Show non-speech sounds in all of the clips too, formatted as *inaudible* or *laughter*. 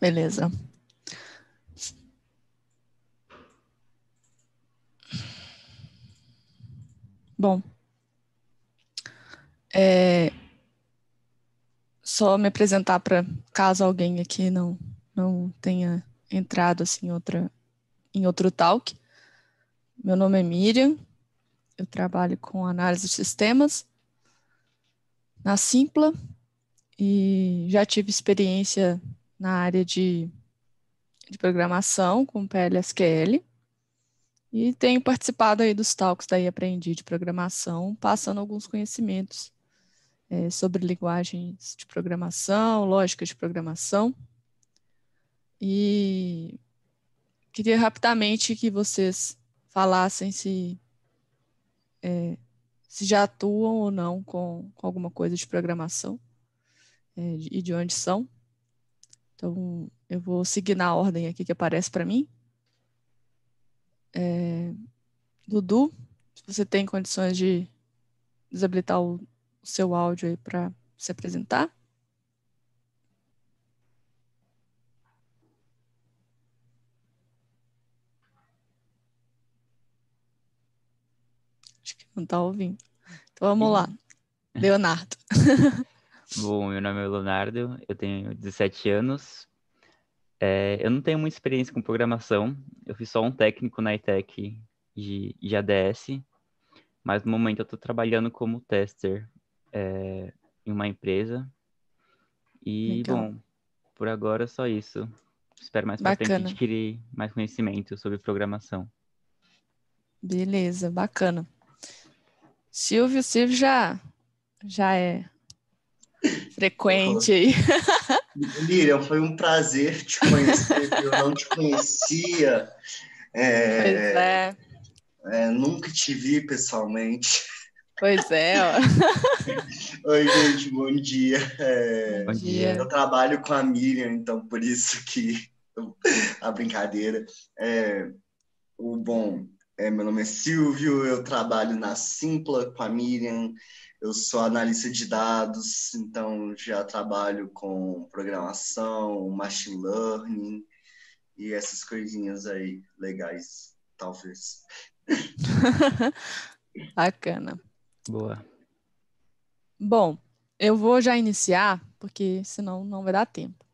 Beleza. Bom, é, só me apresentar para caso alguém aqui não não tenha entrado assim outra em outro talk. Meu nome é Miriam, eu trabalho com análise de sistemas na Simpla e já tive experiência na área de, de programação com PLSQL e tenho participado aí dos talks daí Aprendi de Programação, passando alguns conhecimentos é, sobre linguagens de programação, lógica de programação. E queria rapidamente que vocês falassem se, é, se já atuam ou não com, com alguma coisa de programação é, e de onde são. Então, eu vou seguir na ordem aqui que aparece para mim. É... Dudu, se você tem condições de desabilitar o, o seu áudio aí para se apresentar. Acho que não está ouvindo. Então vamos lá. Leonardo. *laughs* Bom, meu nome é Leonardo, eu tenho 17 anos. É, eu não tenho muita experiência com programação, eu fiz só um técnico na ITEC de, de ADS, mas no momento eu estou trabalhando como tester é, em uma empresa. E, então... bom, por agora é só isso. Espero mais para frente adquirir mais conhecimento sobre programação. Beleza, bacana. Silvio, Silvio já, já é frequente aí. *laughs* foi um prazer te conhecer, eu não te conhecia. É, pois é. é. Nunca te vi pessoalmente. Pois é, ó. *laughs* Oi, gente, bom dia. É, bom dia. Eu trabalho com a Miriam, então por isso que a brincadeira. É, o bom, é, meu nome é Silvio, eu trabalho na Simpla com a Miriam. Eu sou analista de dados, então já trabalho com programação, machine learning e essas coisinhas aí legais, talvez. *laughs* Bacana. Boa. Bom, eu vou já iniciar, porque senão não vai dar tempo.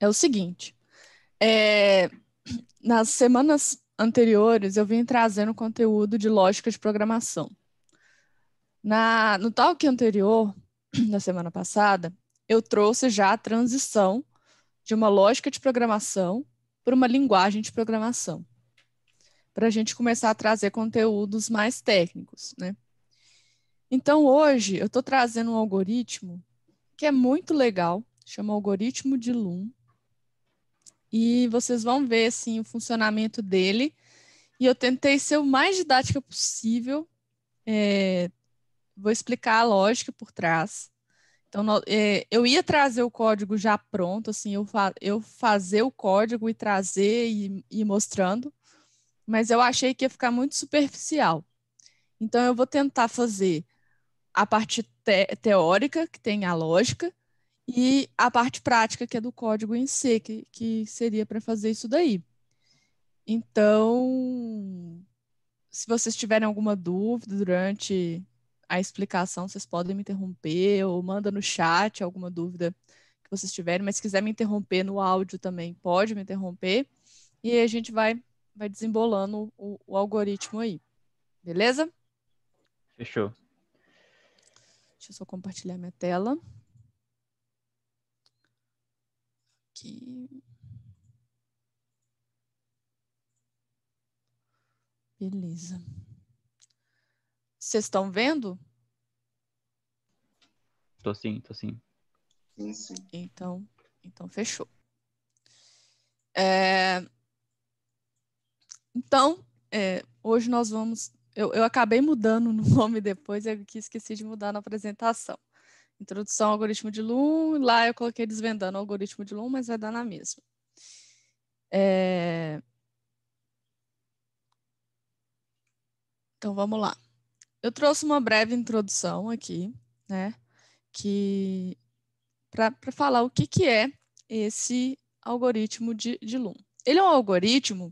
É o seguinte: é, nas semanas anteriores eu vim trazendo conteúdo de lógica de programação. Na, no talk anterior, na *clears throat* semana passada, eu trouxe já a transição de uma lógica de programação para uma linguagem de programação, para a gente começar a trazer conteúdos mais técnicos, né? Então, hoje, eu estou trazendo um algoritmo que é muito legal, chama algoritmo de Loom, e vocês vão ver, assim, o funcionamento dele, e eu tentei ser o mais didática possível, é, vou explicar a lógica por trás. Então, é, eu ia trazer o código já pronto, assim, eu, fa eu fazer o código e trazer e ir mostrando, mas eu achei que ia ficar muito superficial. Então, eu vou tentar fazer a parte te teórica, que tem a lógica, e a parte prática, que é do código em si, que, que seria para fazer isso daí. Então, se vocês tiverem alguma dúvida durante a explicação, vocês podem me interromper ou manda no chat alguma dúvida que vocês tiverem, mas se quiser me interromper no áudio também, pode me interromper. E aí a gente vai, vai desembolando o, o algoritmo aí. Beleza? Fechou. Deixa eu só compartilhar minha tela. Aqui. Beleza. Vocês estão vendo? Tô sim, tô sim. Sim, sim. Então, então fechou. É... Então, é, hoje nós vamos. Eu, eu acabei mudando o *laughs* nome depois, eu que esqueci de mudar na apresentação. Introdução ao algoritmo de Loom, lá eu coloquei desvendando o algoritmo de Loom, mas vai dar na mesma. É... Então vamos lá. Eu trouxe uma breve introdução aqui, né, que para falar o que, que é esse algoritmo de, de Loom. Ele é um algoritmo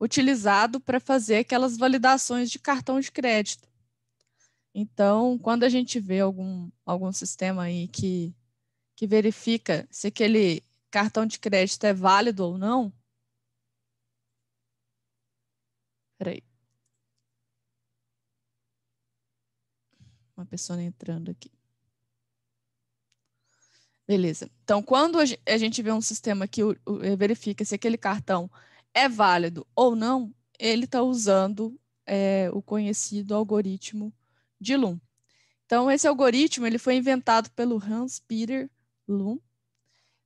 utilizado para fazer aquelas validações de cartão de crédito. Então, quando a gente vê algum, algum sistema aí que, que verifica se aquele cartão de crédito é válido ou não. Peraí. uma pessoa entrando aqui. Beleza. Então, quando a gente vê um sistema que verifica se aquele cartão é válido ou não, ele está usando é, o conhecido algoritmo de Loom. Então, esse algoritmo ele foi inventado pelo Hans-Peter Loom,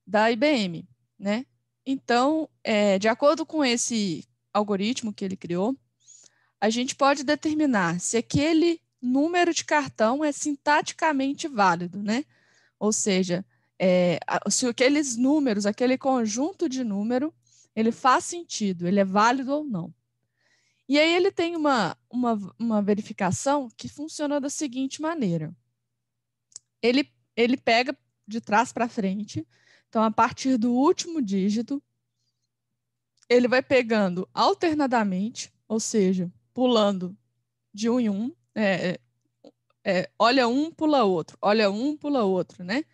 da IBM. Né? Então, é, de acordo com esse algoritmo que ele criou, a gente pode determinar se aquele número de cartão é sintaticamente válido, né? Ou seja, é, se aqueles números, aquele conjunto de número, ele faz sentido, ele é válido ou não. E aí ele tem uma, uma, uma verificação que funciona da seguinte maneira. Ele, ele pega de trás para frente, então a partir do último dígito, ele vai pegando alternadamente, ou seja, pulando de um em um, é, é, é, olha um, pula outro, olha um, pula outro, né?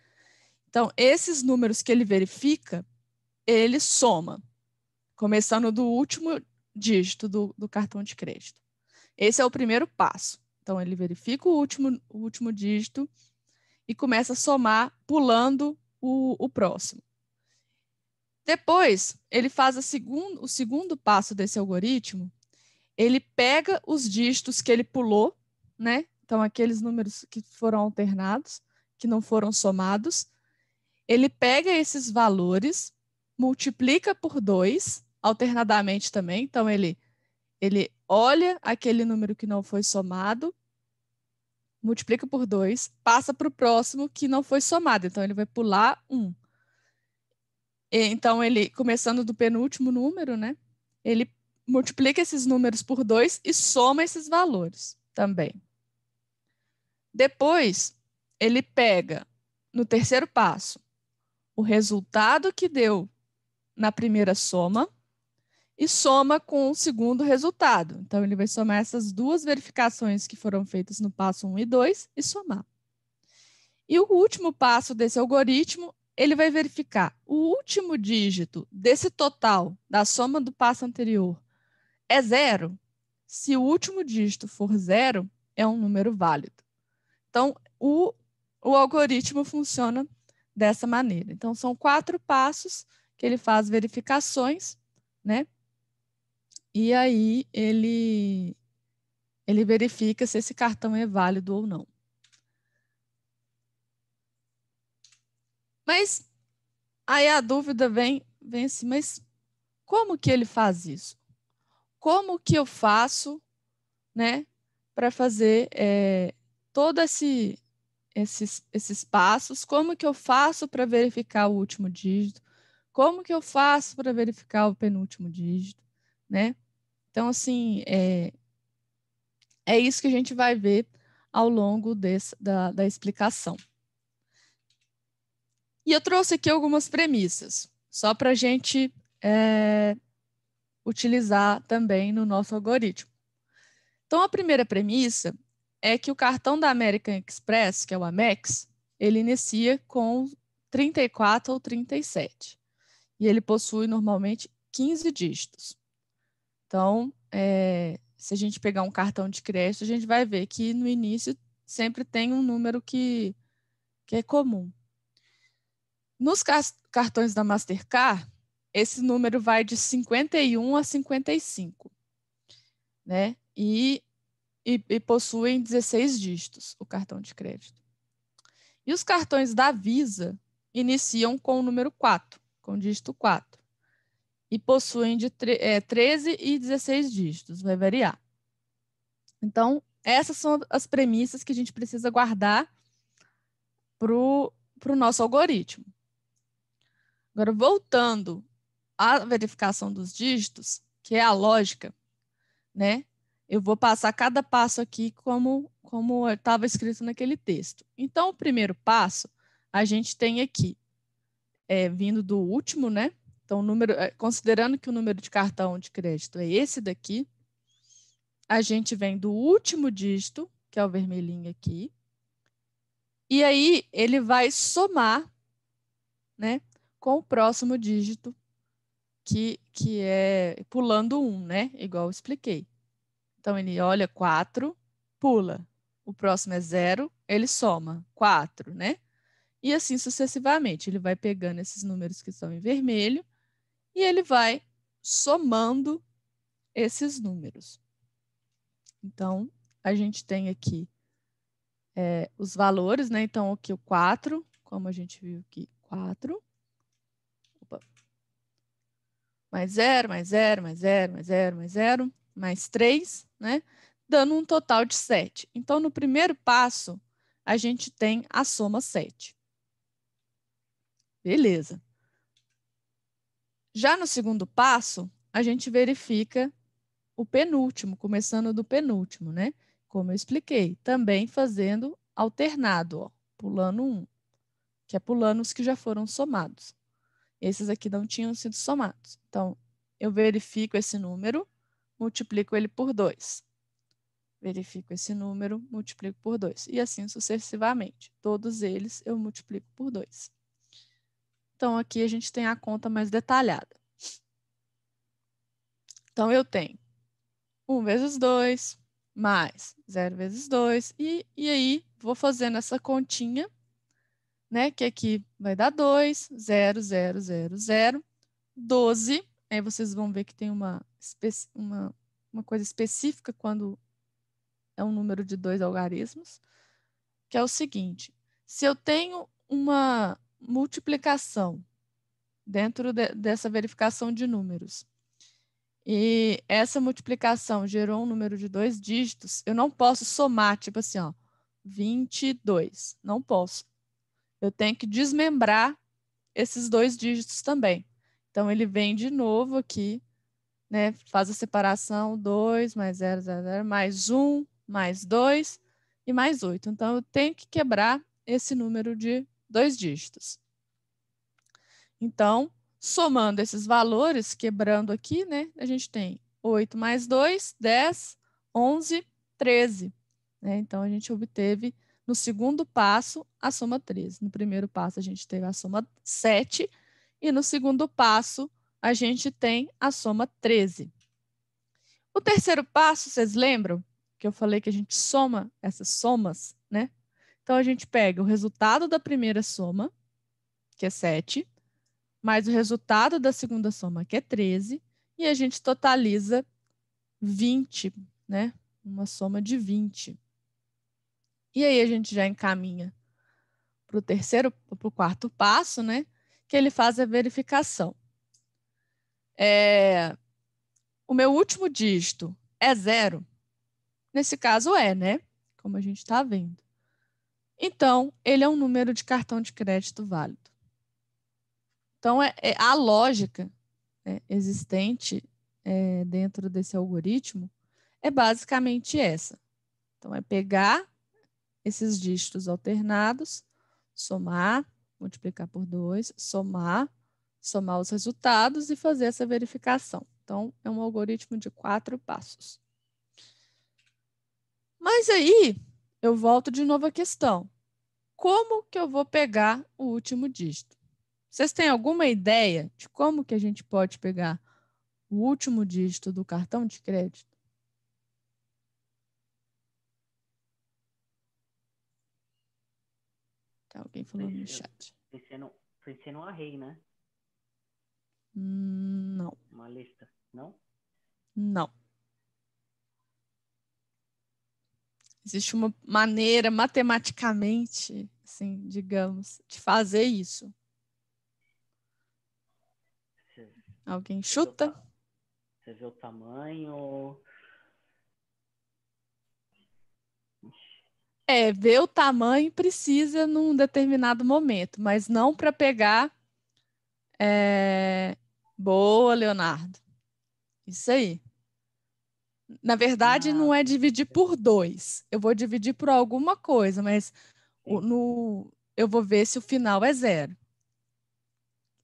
Então, esses números que ele verifica, ele soma, começando do último dígito do, do cartão de crédito. Esse é o primeiro passo. Então, ele verifica o último, o último dígito e começa a somar, pulando o, o próximo. Depois, ele faz o segundo passo desse algoritmo, ele pega os dígitos que ele pulou né? Então, aqueles números que foram alternados, que não foram somados, ele pega esses valores, multiplica por dois, alternadamente também. Então, ele, ele olha aquele número que não foi somado, multiplica por dois, passa para o próximo que não foi somado. Então, ele vai pular um. Então, ele, começando do penúltimo número, né? Ele multiplica esses números por dois e soma esses valores também. Depois, ele pega, no terceiro passo, o resultado que deu na primeira soma e soma com o segundo resultado. Então, ele vai somar essas duas verificações que foram feitas no passo 1 e 2 e somar. E o último passo desse algoritmo, ele vai verificar o último dígito desse total da soma do passo anterior é zero. Se o último dígito for zero, é um número válido. Então, o, o algoritmo funciona dessa maneira. Então, são quatro passos que ele faz verificações, né? E aí ele, ele verifica se esse cartão é válido ou não. Mas aí a dúvida vem, vem assim, mas como que ele faz isso? Como que eu faço, né, para fazer é, todo esse esses, esses passos, como que eu faço para verificar o último dígito, como que eu faço para verificar o penúltimo dígito, né? Então, assim, é, é isso que a gente vai ver ao longo desse, da, da explicação. E eu trouxe aqui algumas premissas, só para a gente é, utilizar também no nosso algoritmo. Então, a primeira premissa é que o cartão da American Express, que é o Amex, ele inicia com 34 ou 37. E ele possui normalmente 15 dígitos. Então, é, se a gente pegar um cartão de crédito, a gente vai ver que no início sempre tem um número que, que é comum. Nos cartões da Mastercard, esse número vai de 51 a 55. Né? E e, e possuem 16 dígitos, o cartão de crédito. E os cartões da Visa iniciam com o número 4, com dígito 4, e possuem de é, 13 e 16 dígitos, vai variar. Então, essas são as premissas que a gente precisa guardar para o nosso algoritmo. Agora, voltando à verificação dos dígitos, que é a lógica, né? Eu vou passar cada passo aqui como como estava escrito naquele texto. Então, o primeiro passo a gente tem aqui, é, vindo do último, né? Então, número, é, considerando que o número de cartão de crédito é esse daqui, a gente vem do último dígito, que é o vermelhinho aqui, e aí ele vai somar, né, com o próximo dígito, que, que é pulando um, né? Igual eu expliquei. Então ele olha 4, pula. O próximo é 0, ele soma 4, né? E assim sucessivamente. Ele vai pegando esses números que estão em vermelho e ele vai somando esses números. Então, a gente tem aqui é, os valores, né? Então, aqui o 4, como a gente viu aqui, 4. Opa. Mais 0, mais 0, mais 0, mais 0, mais 0 mais 3, né? dando um total de 7. Então, no primeiro passo, a gente tem a soma 7. Beleza. Já no segundo passo, a gente verifica o penúltimo, começando do penúltimo, né? Como eu expliquei, também fazendo alternado, ó, pulando um, que é pulando os que já foram somados. Esses aqui não tinham sido somados. Então, eu verifico esse número multiplico ele por 2. Verifico esse número, multiplico por 2. E assim sucessivamente. Todos eles eu multiplico por 2. Então, aqui a gente tem a conta mais detalhada. Então, eu tenho 1 vezes 2, mais 0 vezes 2. E, e aí, vou fazendo essa continha, né? Que aqui vai dar 2, 0, 0, 0, 0, 12 Aí vocês vão ver que tem uma, uma, uma coisa específica quando é um número de dois algarismos, que é o seguinte: se eu tenho uma multiplicação dentro de, dessa verificação de números, e essa multiplicação gerou um número de dois dígitos, eu não posso somar, tipo assim, ó, 22. Não posso. Eu tenho que desmembrar esses dois dígitos também. Então, ele vem de novo aqui, né? Faz a separação 2 mais 0, 0, 0, mais 1, um, mais 2 e mais 8. Então, eu tenho que quebrar esse número de dois dígitos. Então, somando esses valores, quebrando aqui, né? A gente tem 8 mais 2, 10, 11, 13. Né? Então, a gente obteve no segundo passo a soma 13. No primeiro passo, a gente teve a soma 7 e no segundo passo, a gente tem a soma 13. O terceiro passo, vocês lembram que eu falei que a gente soma essas somas, né? Então a gente pega o resultado da primeira soma, que é 7, mais o resultado da segunda soma, que é 13, e a gente totaliza 20, né? Uma soma de 20. E aí a gente já encaminha para o terceiro, para o quarto passo, né? que ele faz a verificação. É, o meu último dígito é zero? Nesse caso é, né? Como a gente está vendo. Então, ele é um número de cartão de crédito válido. Então, é, é a lógica né, existente é, dentro desse algoritmo é basicamente essa. Então, é pegar esses dígitos alternados, somar, multiplicar por 2, somar, somar os resultados e fazer essa verificação. Então, é um algoritmo de quatro passos. Mas aí, eu volto de novo à questão. Como que eu vou pegar o último dígito? Vocês têm alguma ideia de como que a gente pode pegar o último dígito do cartão de crédito? Tá alguém falando no chat. Luciano, Luciano Arrei, né? Hum, não. Uma lista, não? Não. Existe uma maneira matematicamente, assim, digamos, de fazer isso. Alguém chuta? Você vê o tamanho, É, ver o tamanho precisa num determinado momento, mas não para pegar. É... Boa, Leonardo. Isso aí. Na verdade, ah. não é dividir por dois. Eu vou dividir por alguma coisa, mas o, no, eu vou ver se o final é zero.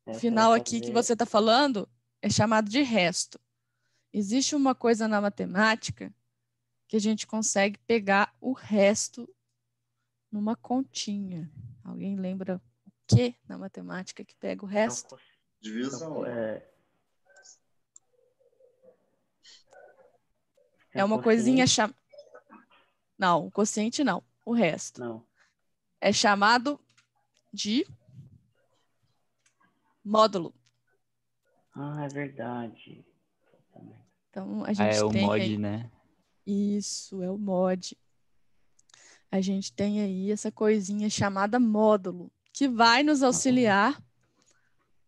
É, o final aqui que você está falando é chamado de resto. Existe uma coisa na matemática que a gente consegue pegar o resto numa continha. Alguém lembra o que na matemática que pega o resto? Divisão. é... É uma coisinha chamada. Não, o quociente não, o resto. Não. É chamado de módulo. Ah, é verdade. Então a ah, gente ah, é tem o mod, aí... né? Isso, é o mod. A gente tem aí essa coisinha chamada módulo, que vai nos tá auxiliar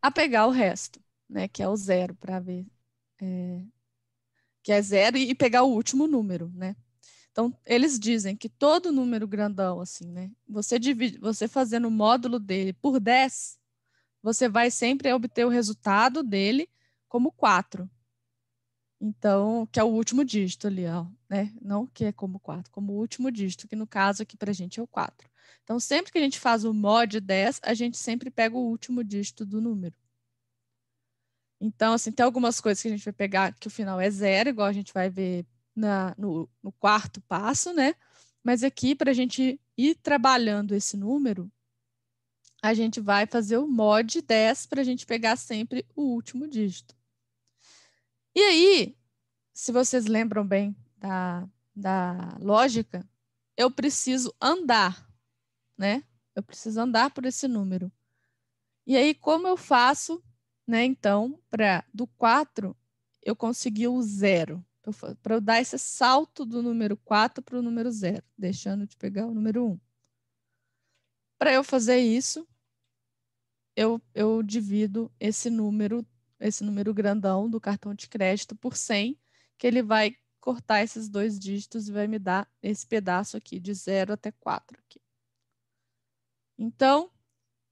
a pegar o resto, né? Que é o zero, para ver. É... Que é zero e pegar o último número, né? Então, eles dizem que todo número grandão, assim, né? Você divide, você fazendo o módulo dele por 10, você vai sempre obter o resultado dele como 4. Então, que é o último dígito ali, ó, né? Não que é como 4, como o último dígito, que no caso aqui para a gente é o 4. Então, sempre que a gente faz o mod 10, a gente sempre pega o último dígito do número. Então, assim, tem algumas coisas que a gente vai pegar que o final é zero, igual a gente vai ver na, no, no quarto passo, né? Mas aqui, para a gente ir trabalhando esse número, a gente vai fazer o mod 10 para a gente pegar sempre o último dígito. E aí, se vocês lembram bem da, da lógica, eu preciso andar, né? Eu preciso andar por esse número. E aí, como eu faço, né? Então, para do 4, eu consegui o zero. Para eu dar esse salto do número 4 para o número 0, deixando de pegar o número 1. Um. Para eu fazer isso, eu, eu divido esse número esse número grandão do cartão de crédito por 100, que ele vai cortar esses dois dígitos e vai me dar esse pedaço aqui de 0 até 4 aqui. Então,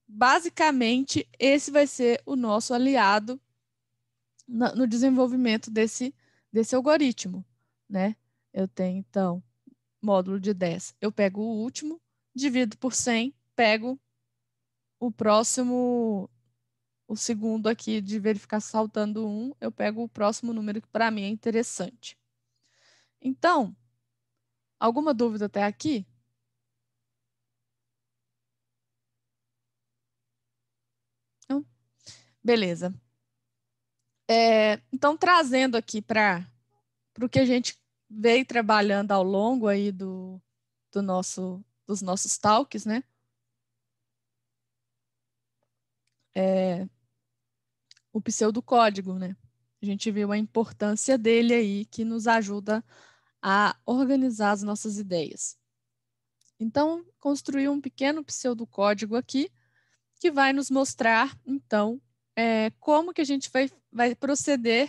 basicamente, esse vai ser o nosso aliado no desenvolvimento desse, desse algoritmo. Né? Eu tenho, então, módulo de 10. Eu pego o último, divido por 100, pego o próximo o segundo aqui de verificar saltando um, eu pego o próximo número que para mim é interessante. Então, alguma dúvida até aqui? Não? Beleza. É, então, trazendo aqui para o que a gente veio trabalhando ao longo aí do, do nosso, dos nossos talks, né? É, o pseudocódigo, né? A gente viu a importância dele aí, que nos ajuda a organizar as nossas ideias. Então, construí um pequeno pseudocódigo aqui, que vai nos mostrar, então, é, como que a gente vai, vai proceder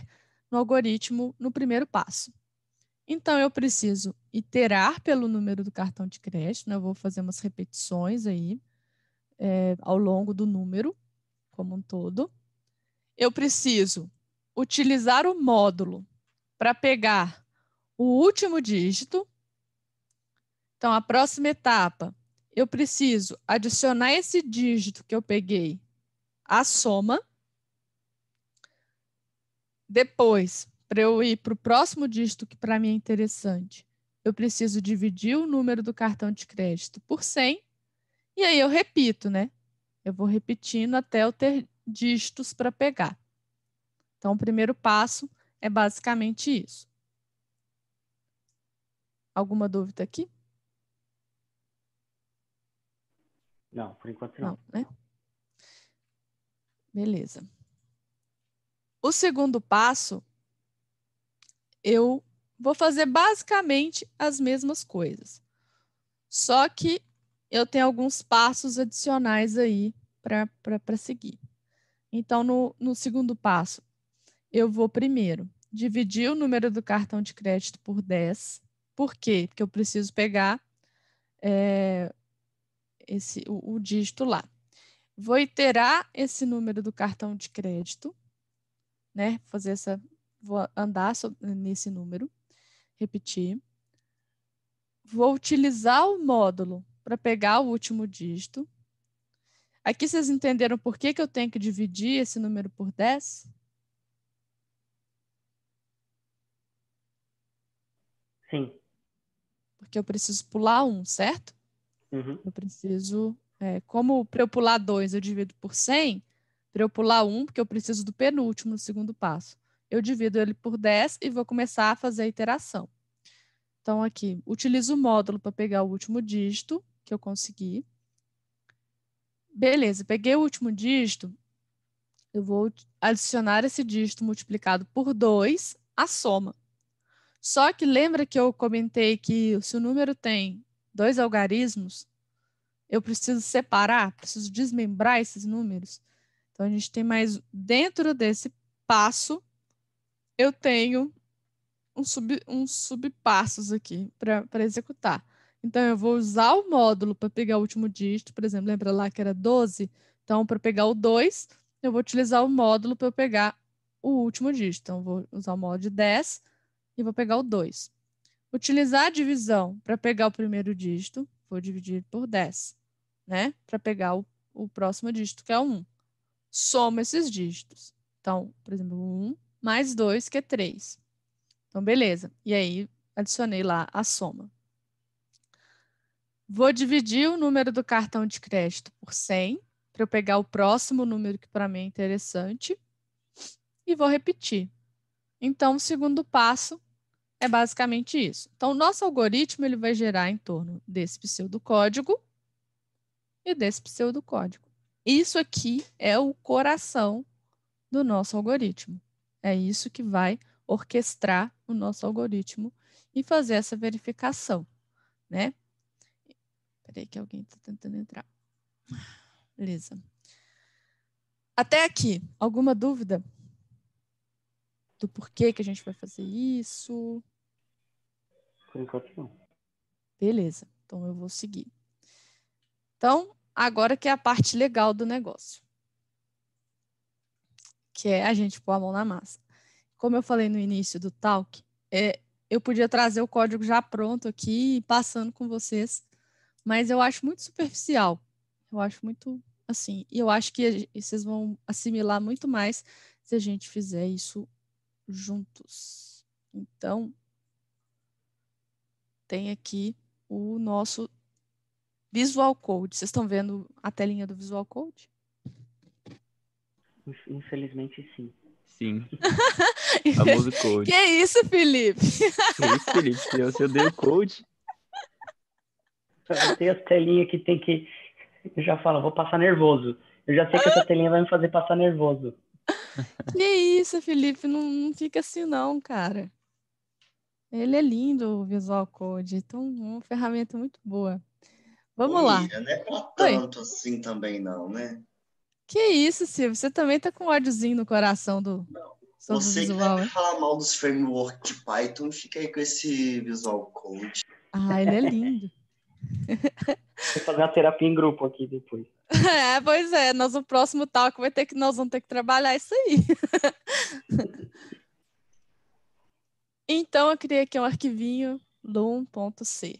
no algoritmo no primeiro passo. Então, eu preciso iterar pelo número do cartão de crédito, né? eu vou fazer umas repetições aí é, ao longo do número como um todo eu preciso utilizar o módulo para pegar o último dígito. Então, a próxima etapa, eu preciso adicionar esse dígito que eu peguei à soma. Depois, para eu ir para o próximo dígito, que para mim é interessante, eu preciso dividir o número do cartão de crédito por 100. E aí eu repito, né? Eu vou repetindo até eu ter dígitos para pegar. Então, o primeiro passo é basicamente isso. Alguma dúvida aqui? Não, por enquanto não. não né? Beleza. O segundo passo, eu vou fazer basicamente as mesmas coisas. Só que eu tenho alguns passos adicionais aí para seguir. Então, no, no segundo passo, eu vou primeiro dividir o número do cartão de crédito por 10. Por quê? Porque eu preciso pegar é, esse, o, o dígito lá. Vou iterar esse número do cartão de crédito, né? Fazer essa. Vou andar nesse número, repetir. Vou utilizar o módulo para pegar o último dígito. Aqui vocês entenderam por que, que eu tenho que dividir esse número por 10? Sim. Porque eu preciso pular um, certo? Uhum. Eu preciso. É, como para eu pular 2 eu divido por 100, para eu pular 1, um, porque eu preciso do penúltimo, no segundo passo. Eu divido ele por 10 e vou começar a fazer a iteração. Então, aqui, utilizo o módulo para pegar o último dígito que eu consegui beleza, peguei o último dígito, eu vou adicionar esse dígito multiplicado por 2 à soma. Só que lembra que eu comentei que se o número tem dois algarismos, eu preciso separar, preciso desmembrar esses números. Então, a gente tem mais, dentro desse passo, eu tenho um, sub, uns subpassos aqui para executar. Então, eu vou usar o módulo para pegar o último dígito, por exemplo, lembra lá que era 12? Então, para pegar o 2, eu vou utilizar o módulo para pegar o último dígito. Então, vou usar o módulo de 10 e vou pegar o 2. Utilizar a divisão para pegar o primeiro dígito, vou dividir por 10, né? Para pegar o, o próximo dígito, que é o 1. Soma esses dígitos. Então, por exemplo, 1 mais 2, que é 3. Então, beleza. E aí, adicionei lá a soma. Vou dividir o número do cartão de crédito por 100, para eu pegar o próximo número que para mim é interessante, e vou repetir. Então, o segundo passo é basicamente isso. Então, o nosso algoritmo ele vai gerar em torno desse pseudocódigo e desse pseudocódigo. Isso aqui é o coração do nosso algoritmo. É isso que vai orquestrar o nosso algoritmo e fazer essa verificação, né? Peraí que alguém está tentando entrar. Beleza. Até aqui, alguma dúvida? Do porquê que a gente vai fazer isso? Por enquanto não. Beleza, então eu vou seguir. Então, agora que é a parte legal do negócio. Que é a gente pôr a mão na massa. Como eu falei no início do talk, é, eu podia trazer o código já pronto aqui, passando com vocês mas eu acho muito superficial. Eu acho muito assim. E eu acho que vocês vão assimilar muito mais se a gente fizer isso juntos. Então, tem aqui o nosso Visual Code. Vocês estão vendo a telinha do Visual Code? Infelizmente, sim. Sim. *laughs* Famoso code. Que isso, Felipe? Que isso, Felipe? Eu, se dei o code. Tem as telinhas que tem que. Eu já falo, vou passar nervoso. Eu já sei que essa telinha vai me fazer passar nervoso. *laughs* Que isso, Felipe, não, não fica assim, não, cara. Ele é lindo, o Visual Code. Então, é uma ferramenta muito boa. Vamos Oi, lá. Não é pra tanto Oi. assim também, não, né? Que isso, Silvio? Você também tá com ódiozinho no coração do. Não. Sobre Você visual, que vai falar mal dos frameworks de Python, fica aí com esse Visual Code. Ah, ele é lindo. Vou fazer uma terapia em grupo aqui depois. *laughs* É, pois é, nós no próximo talk vai ter que nós vamos ter que trabalhar isso aí. *laughs* então eu criei aqui um arquivinho loom.c.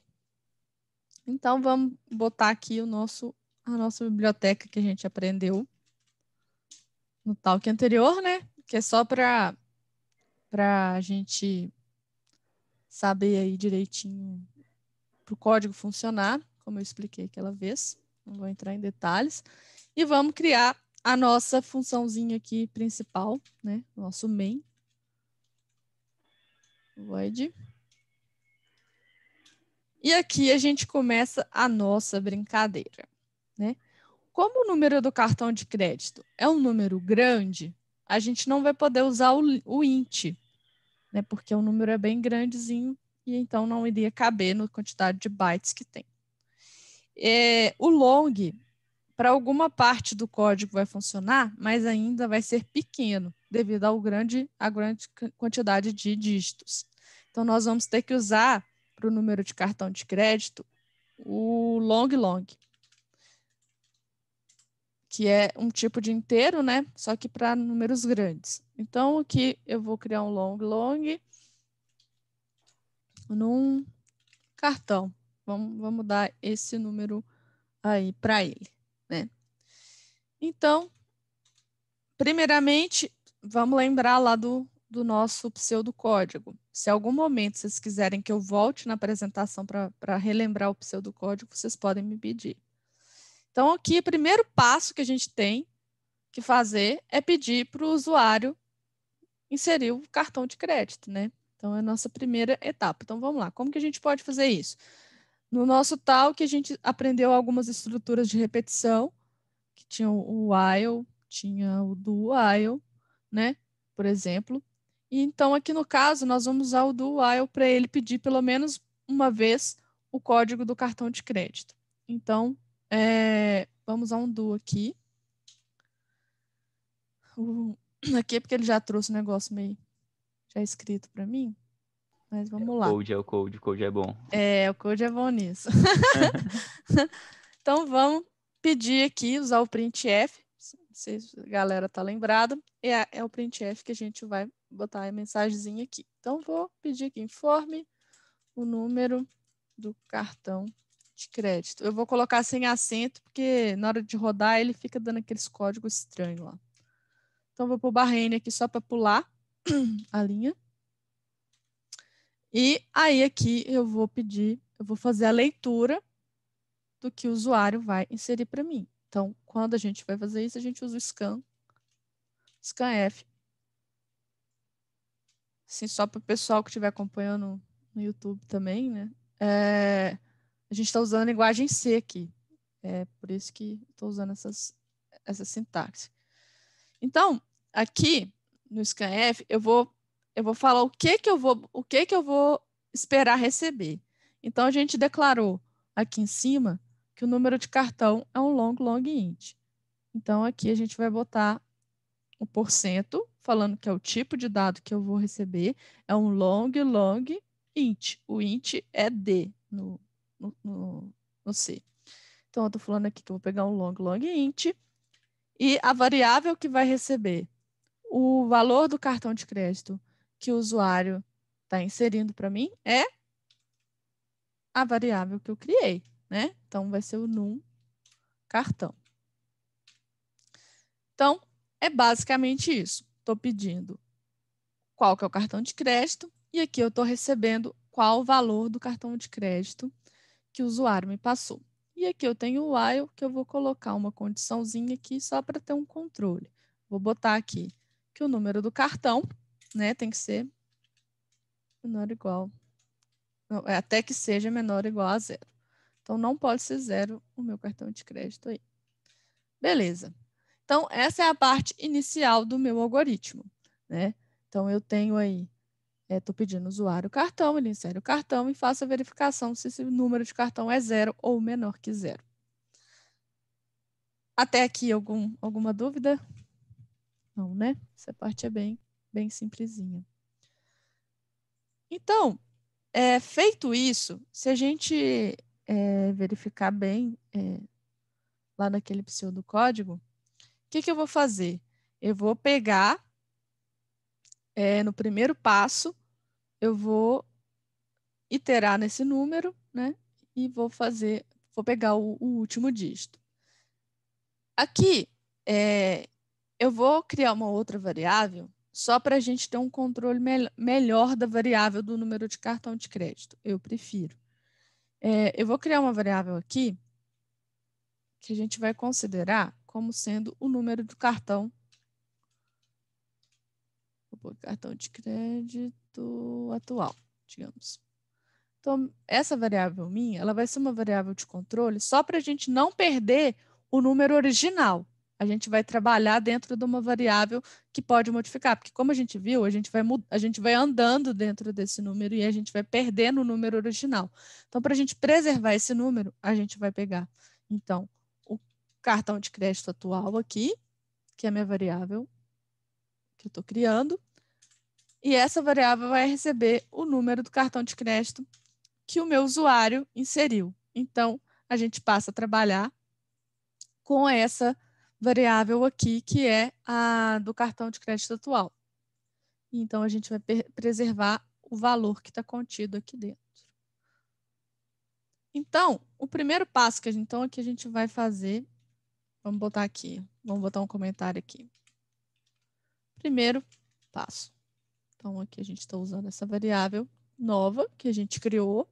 Então vamos botar aqui o nosso a nossa biblioteca que a gente aprendeu no talk anterior, né? Que é só para para a gente saber aí direitinho para o código funcionar, como eu expliquei aquela vez, não vou entrar em detalhes, e vamos criar a nossa funçãozinha aqui principal, né? Nosso main. Void. E aqui a gente começa a nossa brincadeira, né? Como o número do cartão de crédito é um número grande, a gente não vai poder usar o, o int, né? Porque o número é bem grandezinho e então não iria caber na quantidade de bytes que tem. É, o long, para alguma parte do código vai funcionar, mas ainda vai ser pequeno, devido ao grande, à grande quantidade de dígitos. Então, nós vamos ter que usar para o número de cartão de crédito o long long, que é um tipo de inteiro, né? Só que para números grandes. Então, aqui eu vou criar um long long num cartão. Vamos, vamos dar esse número aí para ele, né? Então, primeiramente, vamos lembrar lá do, do nosso pseudocódigo. Se algum momento vocês quiserem que eu volte na apresentação para relembrar o pseudocódigo, vocês podem me pedir. Então, aqui, o primeiro passo que a gente tem que fazer é pedir para o usuário inserir o cartão de crédito, né? Então, é a nossa primeira etapa. Então, vamos lá. Como que a gente pode fazer isso? No nosso tal, que a gente aprendeu algumas estruturas de repetição, que tinham o while, tinha o do while, né? Por exemplo. E então, aqui no caso, nós vamos usar o do while para ele pedir pelo menos uma vez o código do cartão de crédito. Então, é, vamos a um do aqui. O, *clears throat* aqui é porque ele já trouxe um negócio meio já tá escrito para mim. Mas é, vamos é, lá. O code é o code, o code é bom. É, o code é bom nisso. *laughs* então vamos pedir aqui, usar o printf, se a galera tá lembrada, é, é o printf que a gente vai botar a mensagenzinha aqui. Então vou pedir que informe o número do cartão de crédito. Eu vou colocar sem acento, porque na hora de rodar ele fica dando aqueles códigos estranhos lá. Então vou pôr N aqui só para pular. *clears throat* a linha. E aí aqui eu vou pedir, eu vou fazer a leitura do que o usuário vai inserir para mim. Então, quando a gente vai fazer isso, a gente usa o scan, scanf. Assim, só para o pessoal que estiver acompanhando no YouTube também, né? É, a gente está usando a linguagem C aqui. É por isso que estou usando essas, essa sintaxe. Então, aqui no ScanF, eu vou eu vou falar o que que eu vou o que que eu vou esperar receber. Então a gente declarou aqui em cima que o número de cartão é um long long int. Então aqui a gente vai botar o porcento falando que é o tipo de dado que eu vou receber é um long long int. O int é d no, no, no, no C. Então eu estou falando aqui que eu vou pegar um long long int e a variável que vai receber o valor do cartão de crédito que o usuário está inserindo para mim é a variável que eu criei, né? Então, vai ser o num cartão. Então, é basicamente isso. Estou pedindo qual que é o cartão de crédito e aqui eu estou recebendo qual o valor do cartão de crédito que o usuário me passou. E aqui eu tenho o while, que eu vou colocar uma condiçãozinha aqui só para ter um controle. Vou botar aqui que o número do cartão né, tem que ser menor ou igual. Não, é, até que seja menor ou igual a zero. Então, não pode ser zero o meu cartão de crédito aí. Beleza. Então, essa é a parte inicial do meu algoritmo. Né? Então, eu tenho aí, estou é, pedindo usuário o cartão, ele insere o cartão e faço a verificação se esse número de cartão é zero ou menor que zero. Até aqui, algum, alguma dúvida? não, né? Essa parte é bem, bem simplesinha. Então, é, feito isso, se a gente é, verificar bem é, lá naquele pseudocódigo, o que, que eu vou fazer? Eu vou pegar é, no primeiro passo, eu vou iterar nesse número, né? E vou fazer, vou pegar o, o último dígito. Aqui, é, eu vou criar uma outra variável só para a gente ter um controle me melhor da variável do número de cartão de crédito. Eu prefiro. É, eu vou criar uma variável aqui que a gente vai considerar como sendo o número do cartão. Vou pôr cartão de crédito atual, digamos. Então, essa variável minha, ela vai ser uma variável de controle só para a gente não perder o número original a gente vai trabalhar dentro de uma variável que pode modificar, porque como a gente viu, a gente vai, a gente vai andando dentro desse número e a gente vai perdendo o número original. Então, para a gente preservar esse número, a gente vai pegar, então, o cartão de crédito atual aqui, que é a minha variável que eu estou criando, e essa variável vai receber o número do cartão de crédito que o meu usuário inseriu. Então, a gente passa a trabalhar com essa variável aqui, que é a do cartão de crédito atual. Então, a gente vai preservar o valor que está contido aqui dentro. Então, o primeiro passo que a gente, então, aqui é a gente vai fazer, vamos botar aqui, vamos botar um comentário aqui. Primeiro passo. Então, aqui a gente está usando essa variável nova que a gente criou,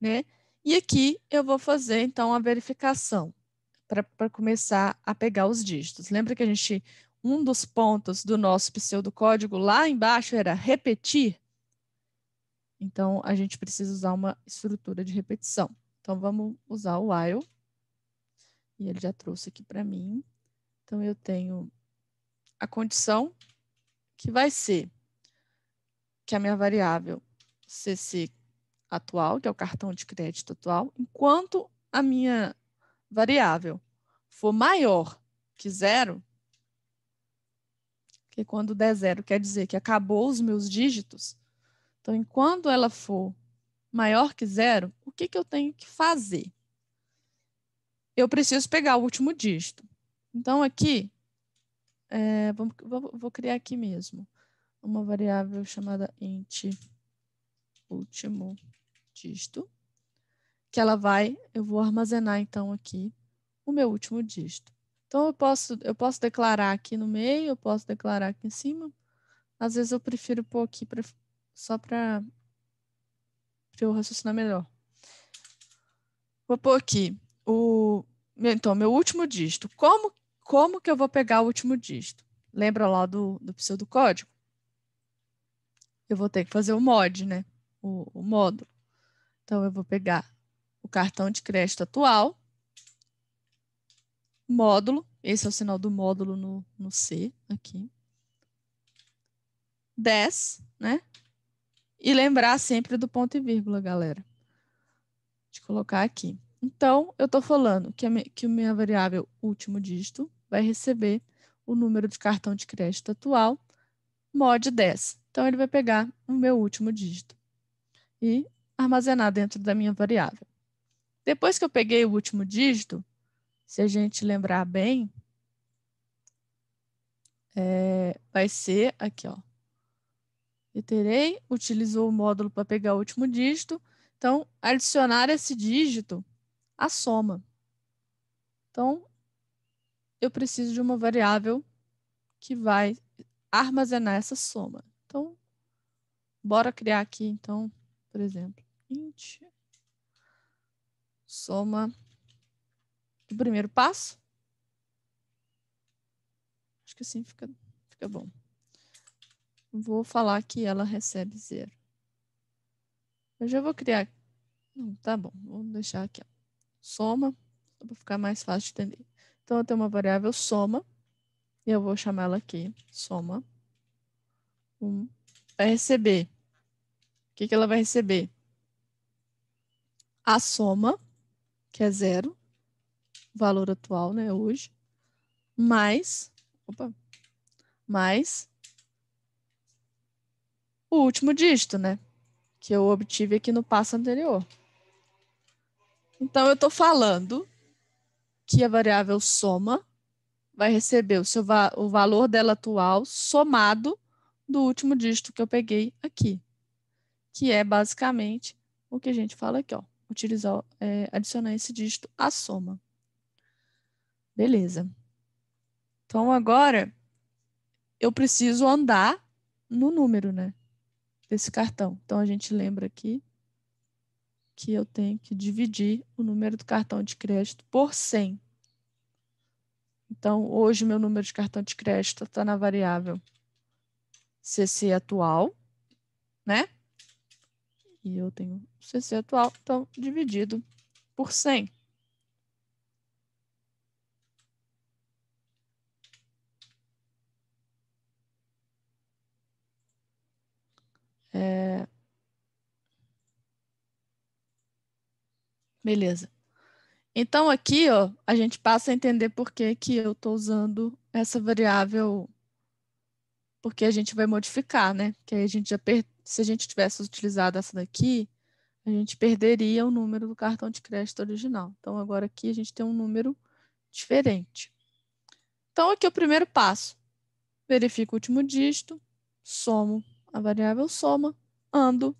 né? E aqui eu vou fazer, então, a verificação para começar a pegar os dígitos. Lembra que a gente, um dos pontos do nosso pseudocódigo lá embaixo era repetir? Então, a gente precisa usar uma estrutura de repetição. Então, vamos usar o while. E ele já trouxe aqui para mim. Então, eu tenho a condição que vai ser que a minha variável CC atual, que é o cartão de crédito atual, enquanto a minha variável for maior que zero, que quando der zero quer dizer que acabou os meus dígitos, então enquanto ela for maior que zero, o que, que eu tenho que fazer? Eu preciso pegar o último dígito. Então aqui, é, vamos, vou criar aqui mesmo uma variável chamada int último dígito que ela vai, eu vou armazenar então aqui o meu último dígito. Então eu posso, eu posso declarar aqui no meio, eu posso declarar aqui em cima. Às vezes eu prefiro pôr aqui pra, só para eu raciocinar melhor. Vou pôr aqui o então meu último dígito. Como como que eu vou pegar o último dígito? Lembra lá do, do pseudocódigo? Eu vou ter que fazer o mod, né? O, o módulo. Então eu vou pegar cartão de crédito atual, módulo, esse é o sinal do módulo no, no C, aqui, 10, né? E lembrar sempre do ponto e vírgula, galera. De colocar aqui. Então, eu estou falando que a minha, que a minha variável último dígito vai receber o número de cartão de crédito atual, mod 10. Então, ele vai pegar o meu último dígito e armazenar dentro da minha variável. Depois que eu peguei o último dígito, se a gente lembrar bem, é, vai ser aqui, ó. Iterei, utilizou o módulo para pegar o último dígito. Então, adicionar esse dígito à soma. Então, eu preciso de uma variável que vai armazenar essa soma. Então, bora criar aqui, então, por exemplo, int soma do primeiro passo. Acho que assim fica, fica bom. Vou falar que ela recebe zero. Eu já vou criar. Não, tá bom, vou deixar aqui. Ó. Soma, para ficar mais fácil de entender. Então, eu tenho uma variável soma, e eu vou chamar ela aqui, soma. Um, vai receber. O que, que ela vai receber? A soma que é zero, valor atual, né, hoje, mais, opa, mais o último dígito, né, que eu obtive aqui no passo anterior. Então, eu estou falando que a variável soma vai receber o, seu va o valor dela atual somado do último dígito que eu peguei aqui, que é basicamente o que a gente fala aqui, ó utilizar, é, adicionar esse dígito à soma. Beleza. Então, agora, eu preciso andar no número, né? Desse cartão. Então, a gente lembra aqui que eu tenho que dividir o número do cartão de crédito por 100. Então, hoje, meu número de cartão de crédito está na variável CC atual, né? e eu tenho CC atual, então dividido por 100. É... Beleza. Então, aqui, ó, a gente passa a entender por que, que eu estou usando essa variável, porque a gente vai modificar, né? Que aí a gente já, se a gente tivesse utilizado essa daqui, a gente perderia o número do cartão de crédito original. Então, agora aqui a gente tem um número diferente. Então, aqui é o primeiro passo. Verifico o último dígito, somo a variável soma, ando,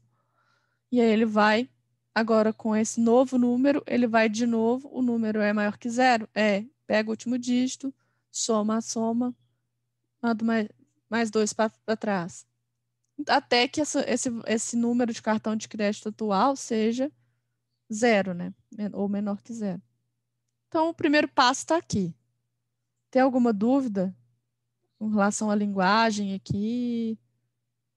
e aí ele vai, agora com esse novo número, ele vai de novo, o número é maior que zero? É, pega o último dígito, soma a soma, ando mais, mais dois para trás até que essa, esse, esse número de cartão de crédito atual seja zero, né? Ou menor que zero. Então, o primeiro passo está aqui. Tem alguma dúvida com relação à linguagem aqui?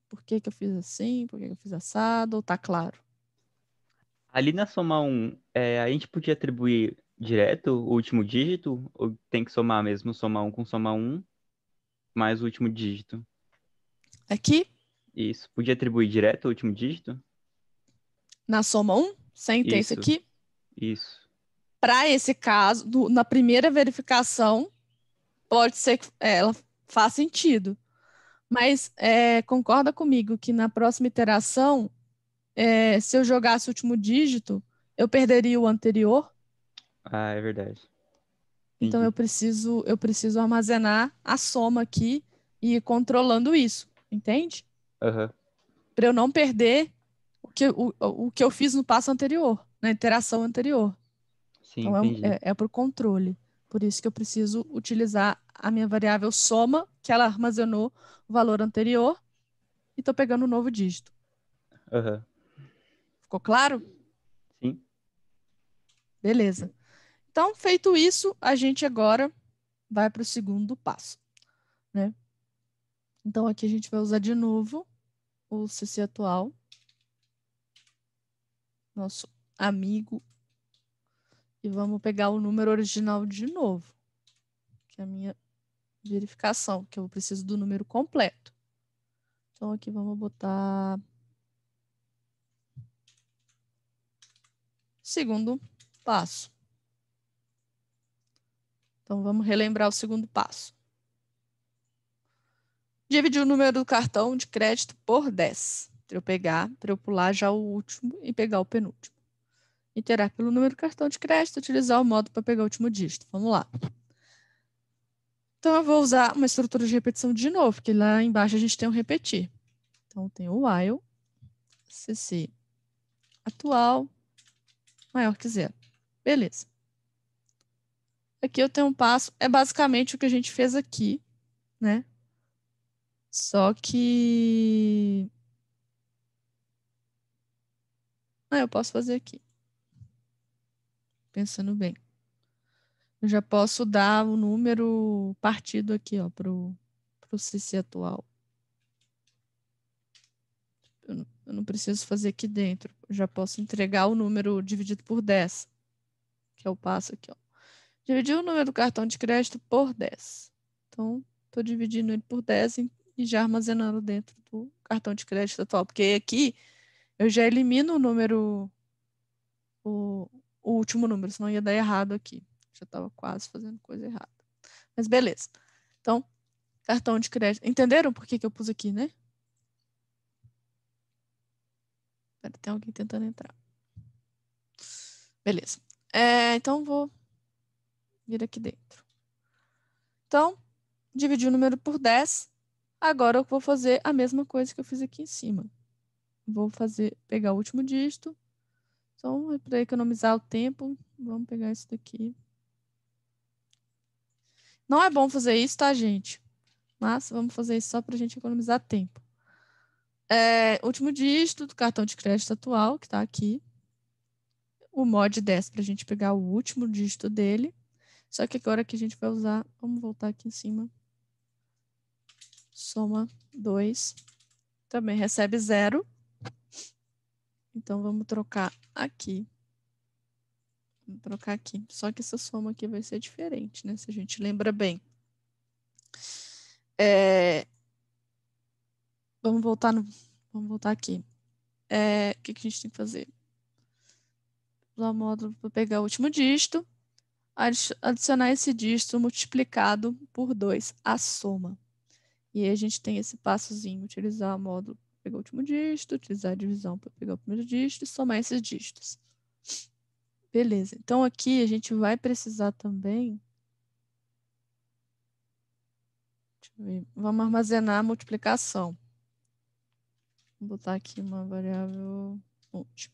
Por que, que eu fiz assim? Por que, que eu fiz assado? Ou está claro? Ali na soma 1, um, é, a gente podia atribuir direto o último dígito? Ou tem que somar mesmo soma 1 um com soma 1 um, mais o último dígito? Aqui? Isso. Podia atribuir direto o último dígito? Na soma 1, sem ter isso, aqui? Isso. Para esse caso, do, na primeira verificação, pode ser que é, ela faça sentido. Mas é, concorda comigo que na próxima iteração, é, se eu jogasse o último dígito, eu perderia o anterior? Ah, é verdade. Então eu preciso, eu preciso armazenar a soma aqui e ir controlando isso, entende? Uhum. Para eu não perder o que, o, o que eu fiz no passo anterior, na interação anterior. Sim, então, é, é, por é para o controle. Por isso que eu preciso utilizar a minha variável soma, que ela armazenou o valor anterior, e estou pegando um novo dígito. Uhum. Ficou claro? Sim. Beleza. Então, feito isso, a gente agora vai para o segundo passo. Né? Então, aqui a gente vai usar de novo o CC atual, nosso amigo, e vamos pegar o número original de novo, que é a minha verificação, que eu preciso do número completo. Então aqui vamos botar segundo passo. Então vamos relembrar o segundo passo dividi o número do cartão de crédito por 10, para eu pegar, para eu pular já o último e pegar o penúltimo. Interar pelo número do cartão de crédito, utilizar o modo para pegar o último dígito. Vamos lá. Então, eu vou usar uma estrutura de repetição de novo, porque lá embaixo a gente tem um repetir. Então, tem o while, cc atual, maior que zero. Beleza. Aqui eu tenho um passo, é basicamente o que a gente fez aqui, né? Só que. Ah, eu posso fazer aqui. Pensando bem. Eu já posso dar o número partido aqui, ó, pro, pro CC atual. Eu não, eu não preciso fazer aqui dentro. Eu já posso entregar o número dividido por 10, que é o passo aqui, ó. Dividir o número do cartão de crédito por 10. Então, estou dividindo ele por 10, e já armazenando dentro do cartão de crédito atual. Porque aqui eu já elimino o número, o, o último número, senão ia dar errado aqui. Já estava quase fazendo coisa errada. Mas beleza. Então, cartão de crédito. Entenderam por que, que eu pus aqui, né? Pera, tem alguém tentando entrar. Beleza. É, então, vou vir aqui dentro. Então, dividi o número por 10, Agora eu vou fazer a mesma coisa que eu fiz aqui em cima. Vou fazer, pegar o último dígito. Então, é para economizar o tempo, vamos pegar isso daqui. Não é bom fazer isso, tá, gente? Mas vamos fazer isso só para a gente economizar tempo. É, último dígito do cartão de crédito atual, que está aqui. O mod 10 para a gente pegar o último dígito dele. Só que agora que a gente vai usar, vamos voltar aqui em cima soma 2, também recebe zero. Então, vamos trocar aqui. Vamos trocar aqui. Só que essa soma aqui vai ser diferente, né? Se a gente lembra bem. É... Vamos voltar no... Vamos voltar aqui. É... O que, que a gente tem que fazer? o módulo para pegar o último dígito, adicionar esse dígito multiplicado por 2, a soma. E aí a gente tem esse passozinho, utilizar o módulo para pegar o último dígito, utilizar a divisão para pegar o primeiro dígito e somar esses dígitos. Beleza, então aqui a gente vai precisar também... Vamos armazenar a multiplicação. Vou botar aqui uma variável multi.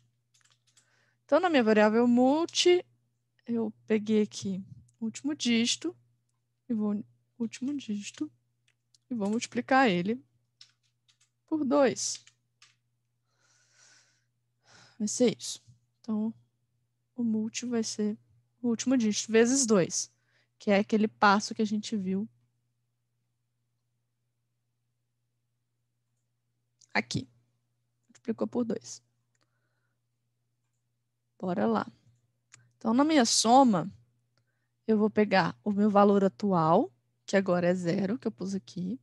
Então, na minha variável multi, eu peguei aqui o último dígito e vou último dígito e vou multiplicar ele por 2. Vai ser isso. Então, o multi vai ser o último dígito, vezes 2, que é aquele passo que a gente viu aqui. Multiplicou por 2. Bora lá. Então, na minha soma, eu vou pegar o meu valor atual, que agora é zero, que eu pus aqui,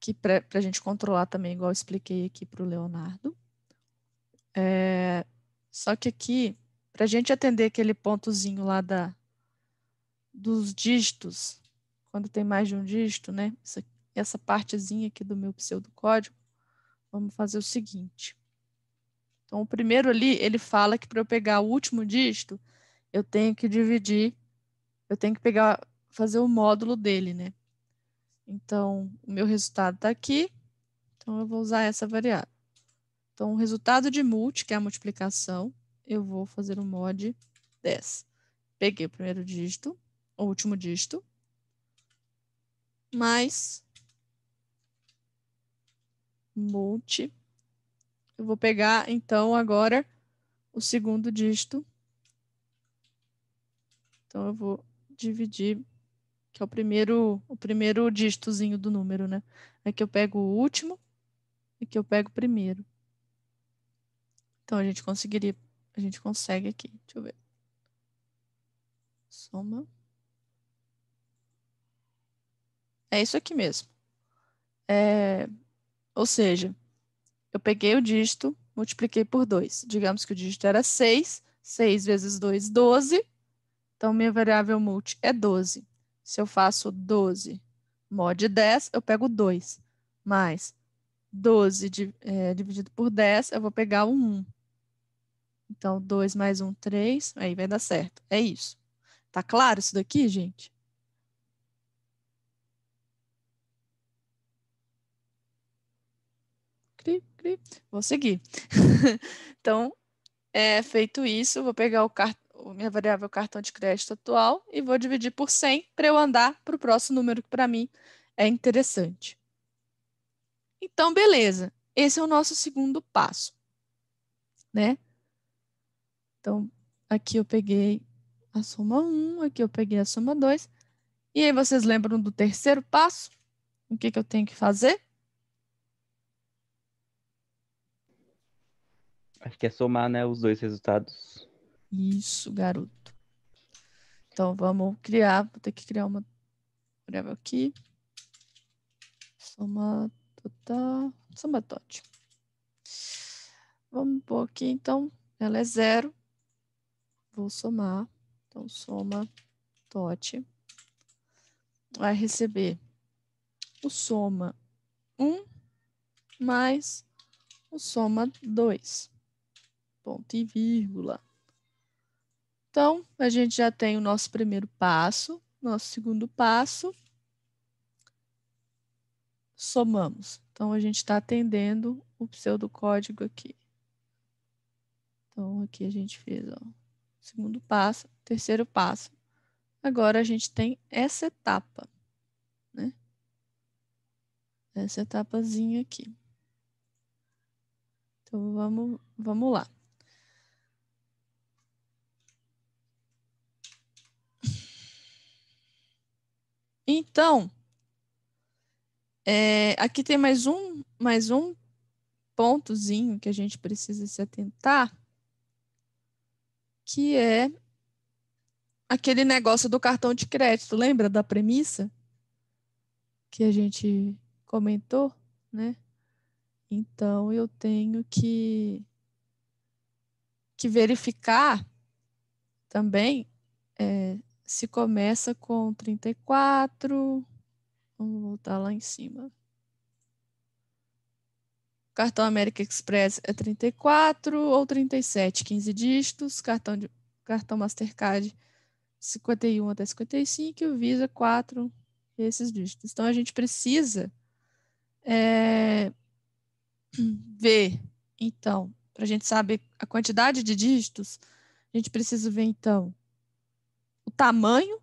que para a gente controlar também, igual eu expliquei aqui para o Leonardo. É, só que aqui, para a gente atender aquele pontozinho lá da, dos dígitos, quando tem mais de um dígito, né? Essa, essa partezinha aqui do meu pseudocódigo, vamos fazer o seguinte. Então, o primeiro ali, ele fala que para eu pegar o último dígito, eu tenho que dividir, eu tenho que pegar fazer o módulo dele, né? Então, o meu resultado está aqui, então eu vou usar essa variável. Então, o resultado de multi, que é a multiplicação, eu vou fazer o mod 10. Peguei o primeiro dígito, o último dígito, mais multi. Eu vou pegar, então, agora o segundo dígito. Então, eu vou dividir que é o primeiro, o primeiro dígitozinho do número, né? Aqui é eu pego o último, e aqui eu pego o primeiro. Então a gente conseguiria, a gente consegue aqui, deixa eu ver. Soma. É isso aqui mesmo. É, ou seja, eu peguei o dígito, multipliquei por 2. Digamos que o dígito era 6, 6 vezes 2, 12. Então, minha variável multi é 12. Se eu faço 12 mod 10, eu pego 2. Mais 12 de, é, dividido por 10, eu vou pegar o 1. Então, 2 mais 1, 3. Aí vai dar certo. É isso. Tá claro isso daqui, gente? Cri, cri. Vou seguir. *laughs* então, é, feito isso, vou pegar o, cartão o minha variável cartão de crédito atual e vou dividir por 100 para eu andar para o próximo número que para mim é interessante. Então, beleza. Esse é o nosso segundo passo, né? Então, aqui eu peguei a soma 1, aqui eu peguei a soma 2. E aí vocês lembram do terceiro passo? O que, que eu tenho que fazer? Acho que é somar né, os dois resultados. Isso, garoto. Então vamos criar, vou ter que criar uma variável aqui. Soma total, somatote. Vamos pôr aqui, então, ela é zero. Vou somar. Então, soma tote. Vai receber o soma 1 mais o soma 2. Ponto e vírgula. Então, a gente já tem o nosso primeiro passo, nosso segundo passo. Somamos. Então, a gente está atendendo o pseudocódigo aqui. Então, aqui a gente fez o segundo passo, terceiro passo. Agora, a gente tem essa etapa, né? Essa etapazinha aqui. Então, vamos, vamos lá. Então, é, aqui tem mais um, mais um pontozinho que a gente precisa se atentar, que é aquele negócio do cartão de crédito. Lembra da premissa que a gente comentou, né? Então eu tenho que que verificar também é, se começa com 34, vamos voltar lá em cima. Cartão América Express é 34 ou 37, 15 dígitos. Cartão, de, cartão Mastercard 51 até 55 e o Visa 4 esses dígitos. Então a gente precisa é, *clears throat* ver, então, para a gente saber a quantidade de dígitos, a gente precisa ver então o tamanho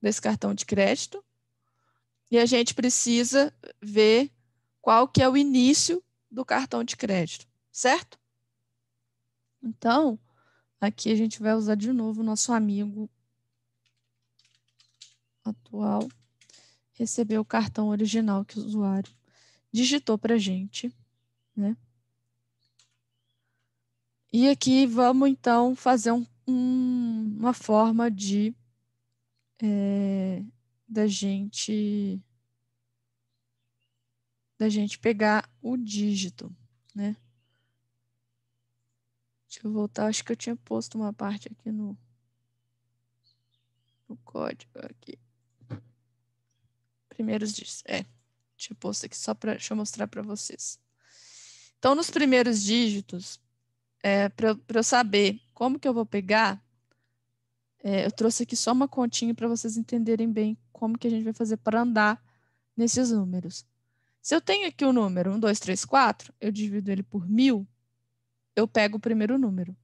desse cartão de crédito e a gente precisa ver qual que é o início do cartão de crédito, certo? Então, aqui a gente vai usar de novo o nosso amigo atual recebeu o cartão original que o usuário digitou para a gente, né? E aqui vamos então fazer um um, uma forma de é, da gente da gente pegar o dígito, né? Deixa eu voltar, acho que eu tinha posto uma parte aqui no, no código aqui. Primeiros dígitos, é. Tinha posto aqui só para, deixa eu mostrar para vocês. Então, nos primeiros dígitos, é, para eu saber como que eu vou pegar? É, eu trouxe aqui só uma continha para vocês entenderem bem como que a gente vai fazer para andar nesses números. Se eu tenho aqui o número 1, 2, 3, 4, eu divido ele por mil, eu pego o primeiro número.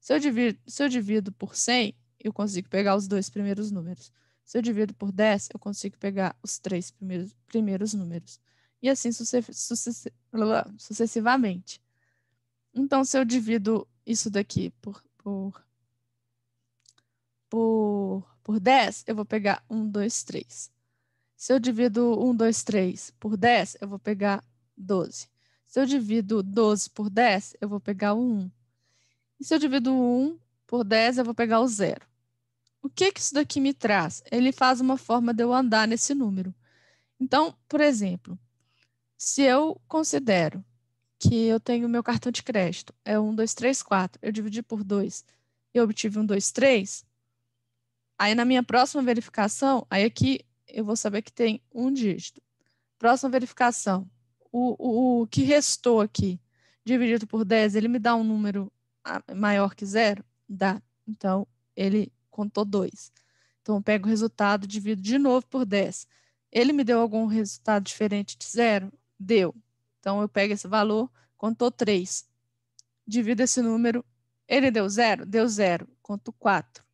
Se eu divido, se eu divido por 100, eu consigo pegar os dois primeiros números. Se eu divido por 10, eu consigo pegar os três primeiros, primeiros números. E assim sucessivamente. Então, se eu divido isso daqui por por, por, por 10, eu vou pegar 1, 2, 3. Se eu divido 1, 2, 3 por 10, eu vou pegar 12. Se eu divido 12 por 10, eu vou pegar o 1. E se eu divido 1 por 10, eu vou pegar o zero. O que, que isso daqui me traz? Ele faz uma forma de eu andar nesse número. Então, por exemplo, se eu considero que eu tenho meu cartão de crédito. É 1, 2, 3, 4. Eu dividi por 2 eu obtive 1, 2, 3. Aí na minha próxima verificação, aí aqui eu vou saber que tem um dígito. Próxima verificação, o, o, o que restou aqui, dividido por 10, ele me dá um número ah, maior que zero? Dá. Então, ele contou 2. Então, eu pego o resultado, divido de novo por 10. Ele me deu algum resultado diferente de zero? Deu. Então, eu pego esse valor, contou 3. Divido esse número, ele deu 0? Deu 0. Conto 4.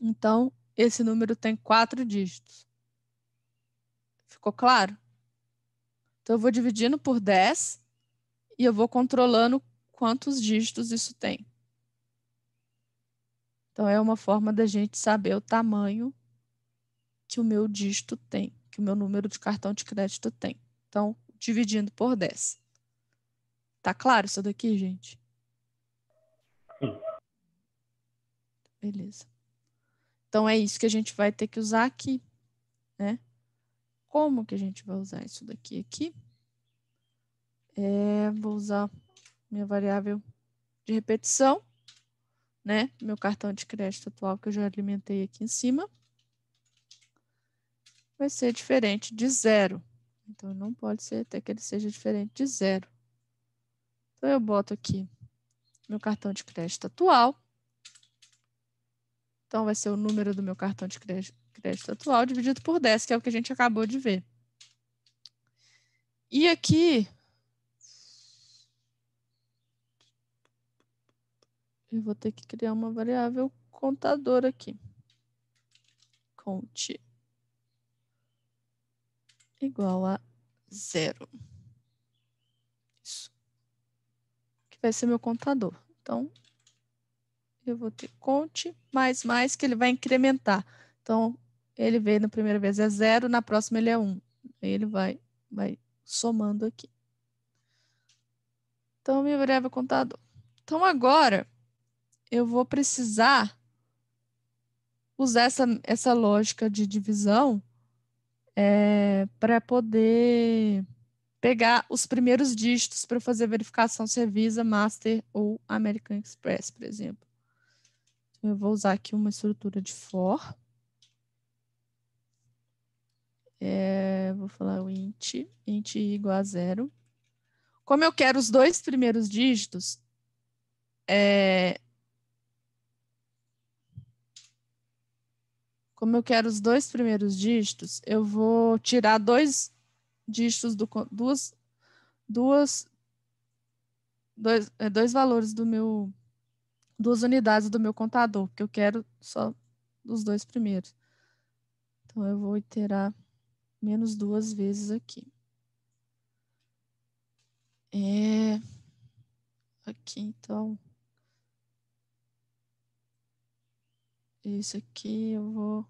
Então, esse número tem 4 dígitos. Ficou claro? Então, eu vou dividindo por 10 e eu vou controlando quantos dígitos isso tem. Então, é uma forma da gente saber o tamanho que o meu dígito tem, que o meu número de cartão de crédito tem. Então, dividindo por 10. Tá claro isso daqui, gente? Beleza. Então é isso que a gente vai ter que usar aqui, né? Como que a gente vai usar isso daqui aqui? É, vou usar minha variável de repetição, né? Meu cartão de crédito atual que eu já alimentei aqui em cima. Vai ser diferente de zero. Então, não pode ser até que ele seja diferente de zero. Então, eu boto aqui meu cartão de crédito atual. Então, vai ser o número do meu cartão de crédito atual dividido por 10, que é o que a gente acabou de ver. E aqui, eu vou ter que criar uma variável contador aqui. Conte igual a zero. Isso. Que vai ser meu contador. Então, eu vou ter conte mais mais que ele vai incrementar. Então, ele veio na primeira vez é zero, na próxima ele é um. Ele vai, vai somando aqui. Então, minha variável contador. Então, agora, eu vou precisar usar essa, essa lógica de divisão é, para poder pegar os primeiros dígitos para fazer a verificação se é Visa, Master ou American Express, por exemplo. Então, eu vou usar aqui uma estrutura de for. É, vou falar o int, int igual a zero. Como eu quero os dois primeiros dígitos, é, Como eu quero os dois primeiros dígitos, eu vou tirar dois dígitos do duas duas dois, é, dois valores do meu duas unidades do meu contador, porque eu quero só os dois primeiros. Então eu vou iterar menos duas vezes aqui. É aqui então Isso aqui eu vou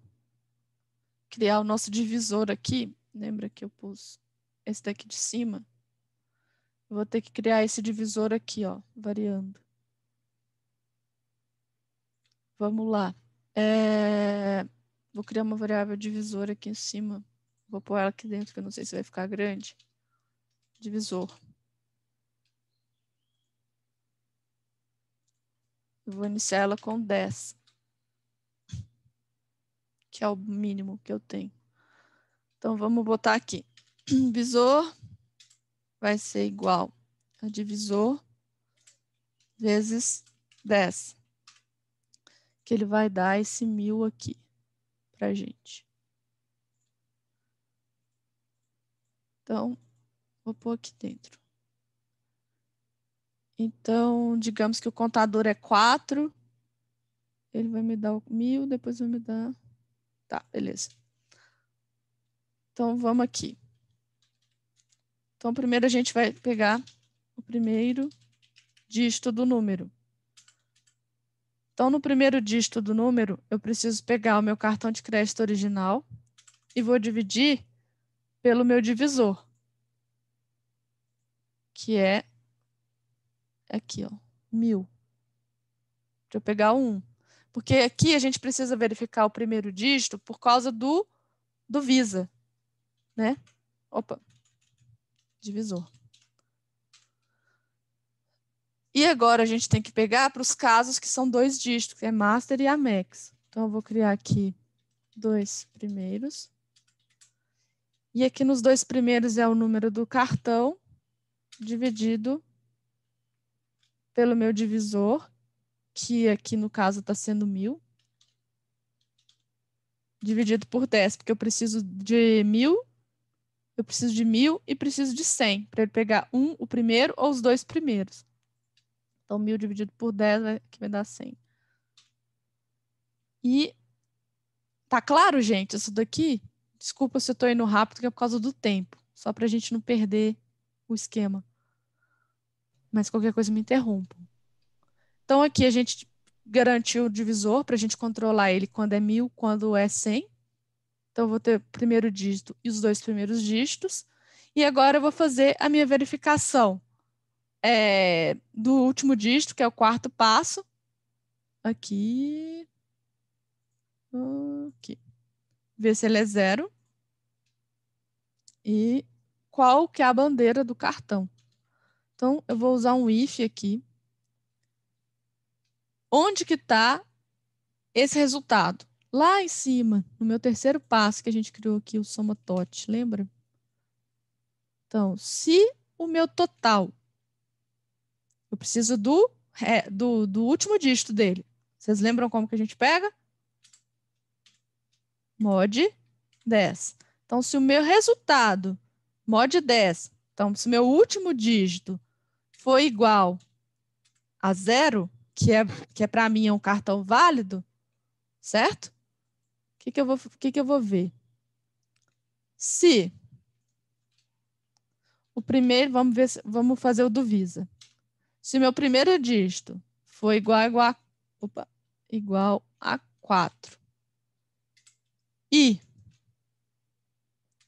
criar o nosso divisor aqui. Lembra que eu pus esse daqui de cima? vou ter que criar esse divisor aqui, ó, variando. Vamos lá. É... Vou criar uma variável divisor aqui em cima. Vou pôr ela aqui dentro, que eu não sei se vai ficar grande. Divisor. Eu vou iniciar ela com 10 que é o mínimo que eu tenho. Então, vamos botar aqui. Divisor *clears throat* vai ser igual a divisor vezes 10. Que ele vai dar esse mil aqui para gente. Então, vou pôr aqui dentro. Então, digamos que o contador é 4. Ele vai me dar o mil, depois vai me dar Tá, beleza. Então, vamos aqui. Então, primeiro a gente vai pegar o primeiro dígito do número. Então, no primeiro dígito do número, eu preciso pegar o meu cartão de crédito original e vou dividir pelo meu divisor, que é aqui, ó, mil. Deixa eu pegar o 1. Porque aqui a gente precisa verificar o primeiro dígito por causa do, do Visa, né? Opa, divisor. E agora a gente tem que pegar para os casos que são dois dígitos, que é Master e Amex. Então, eu vou criar aqui dois primeiros. E aqui nos dois primeiros é o número do cartão dividido pelo meu divisor, que aqui no caso está sendo mil, dividido por 10, porque eu preciso de mil, eu preciso de mil e preciso de 100, para ele pegar um, o primeiro ou os dois primeiros. Então, mil dividido por 10 vai, que vai dar 100. E tá claro, gente, isso daqui? Desculpa se eu estou indo rápido, que é por causa do tempo, só para a gente não perder o esquema. Mas qualquer coisa me interrompam. Então, aqui a gente garantiu o divisor para a gente controlar ele quando é 1.000, quando é 100. Então, vou ter o primeiro dígito e os dois primeiros dígitos. E agora eu vou fazer a minha verificação é, do último dígito, que é o quarto passo. Aqui. Aqui. Ver se ele é zero. E qual que é a bandeira do cartão. Então, eu vou usar um if aqui Onde que está esse resultado? Lá em cima, no meu terceiro passo que a gente criou aqui, o somatote, lembra? Então, se o meu total, eu preciso do, é, do, do último dígito dele. Vocês lembram como que a gente pega? Mod 10. Então, se o meu resultado, mod 10, então, se o meu último dígito foi igual a zero, que é, que é para mim é um cartão válido, certo? O que, que, eu vou, que, que eu vou ver? Se o primeiro, vamos ver, vamos fazer o do Visa. Se meu primeiro dígito foi igual, igual a, opa, igual a 4 e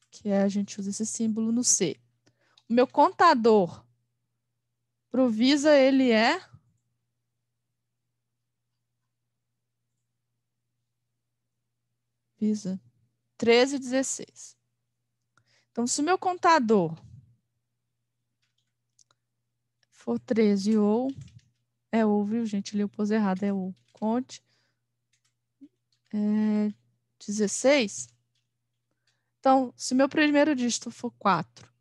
que é, a gente usa esse símbolo no C. O meu contador para o Visa ele é Visa. 13 e 16. Então, se o meu contador for 13 ou, é ou, viu, gente? Ele pôs errado, é ou. Conte. É 16. Então, se meu primeiro dígito for 4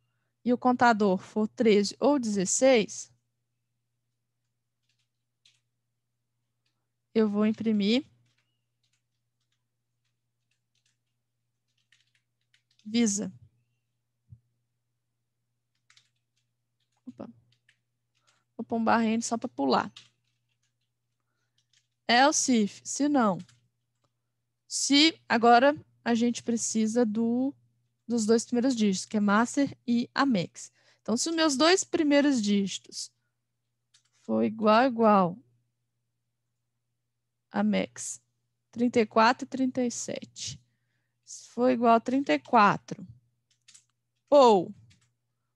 e o contador for 13 ou 16, eu vou imprimir Visa. Opa. Vou pôr um barrendo só para pular. É o CIF, se não. Se agora a gente precisa do, dos dois primeiros dígitos, que é master e amex. Então, se os meus dois primeiros dígitos for igual igual amex 34 e 37 se for igual a 34, ou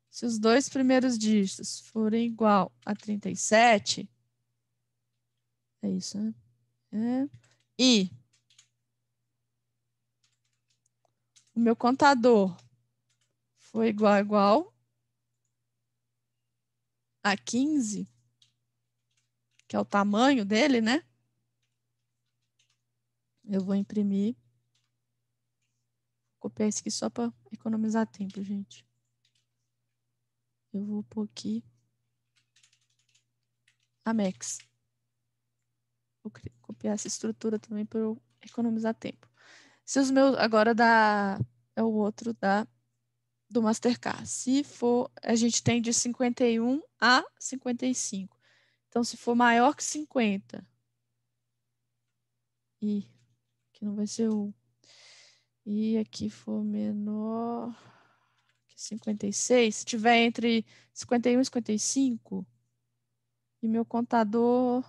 se os dois primeiros dígitos forem igual a 37, é isso, né? É. E o meu contador foi igual a igual a 15, que é o tamanho dele, né? Eu vou imprimir copiar é isso aqui só para economizar tempo, gente. Eu vou pôr aqui a Max. Vou copiar essa estrutura também para eu economizar tempo. Se os meus agora da é o outro da do Mastercard. Se for, a gente tem de 51 a 55. Então, se for maior que 50, e que não vai ser o e aqui for menor que 56, se tiver entre 51 e 55, e meu contador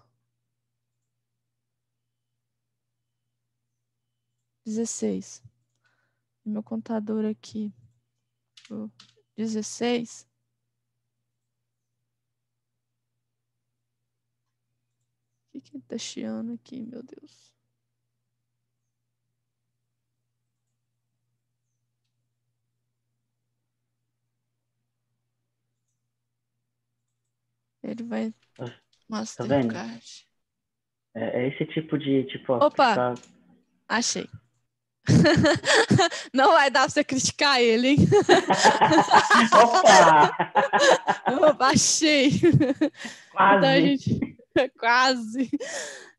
16. E meu contador aqui 16. O que está tá chiando aqui, meu Deus? Ele vai. mostrar ah, tá vendo? É, é, esse tipo de. Tipo, Opa! Tá... Achei. *laughs* Não vai dar pra você criticar ele, hein? *laughs* Opa! achei! Então, quase! Então, gente... *laughs* Quase!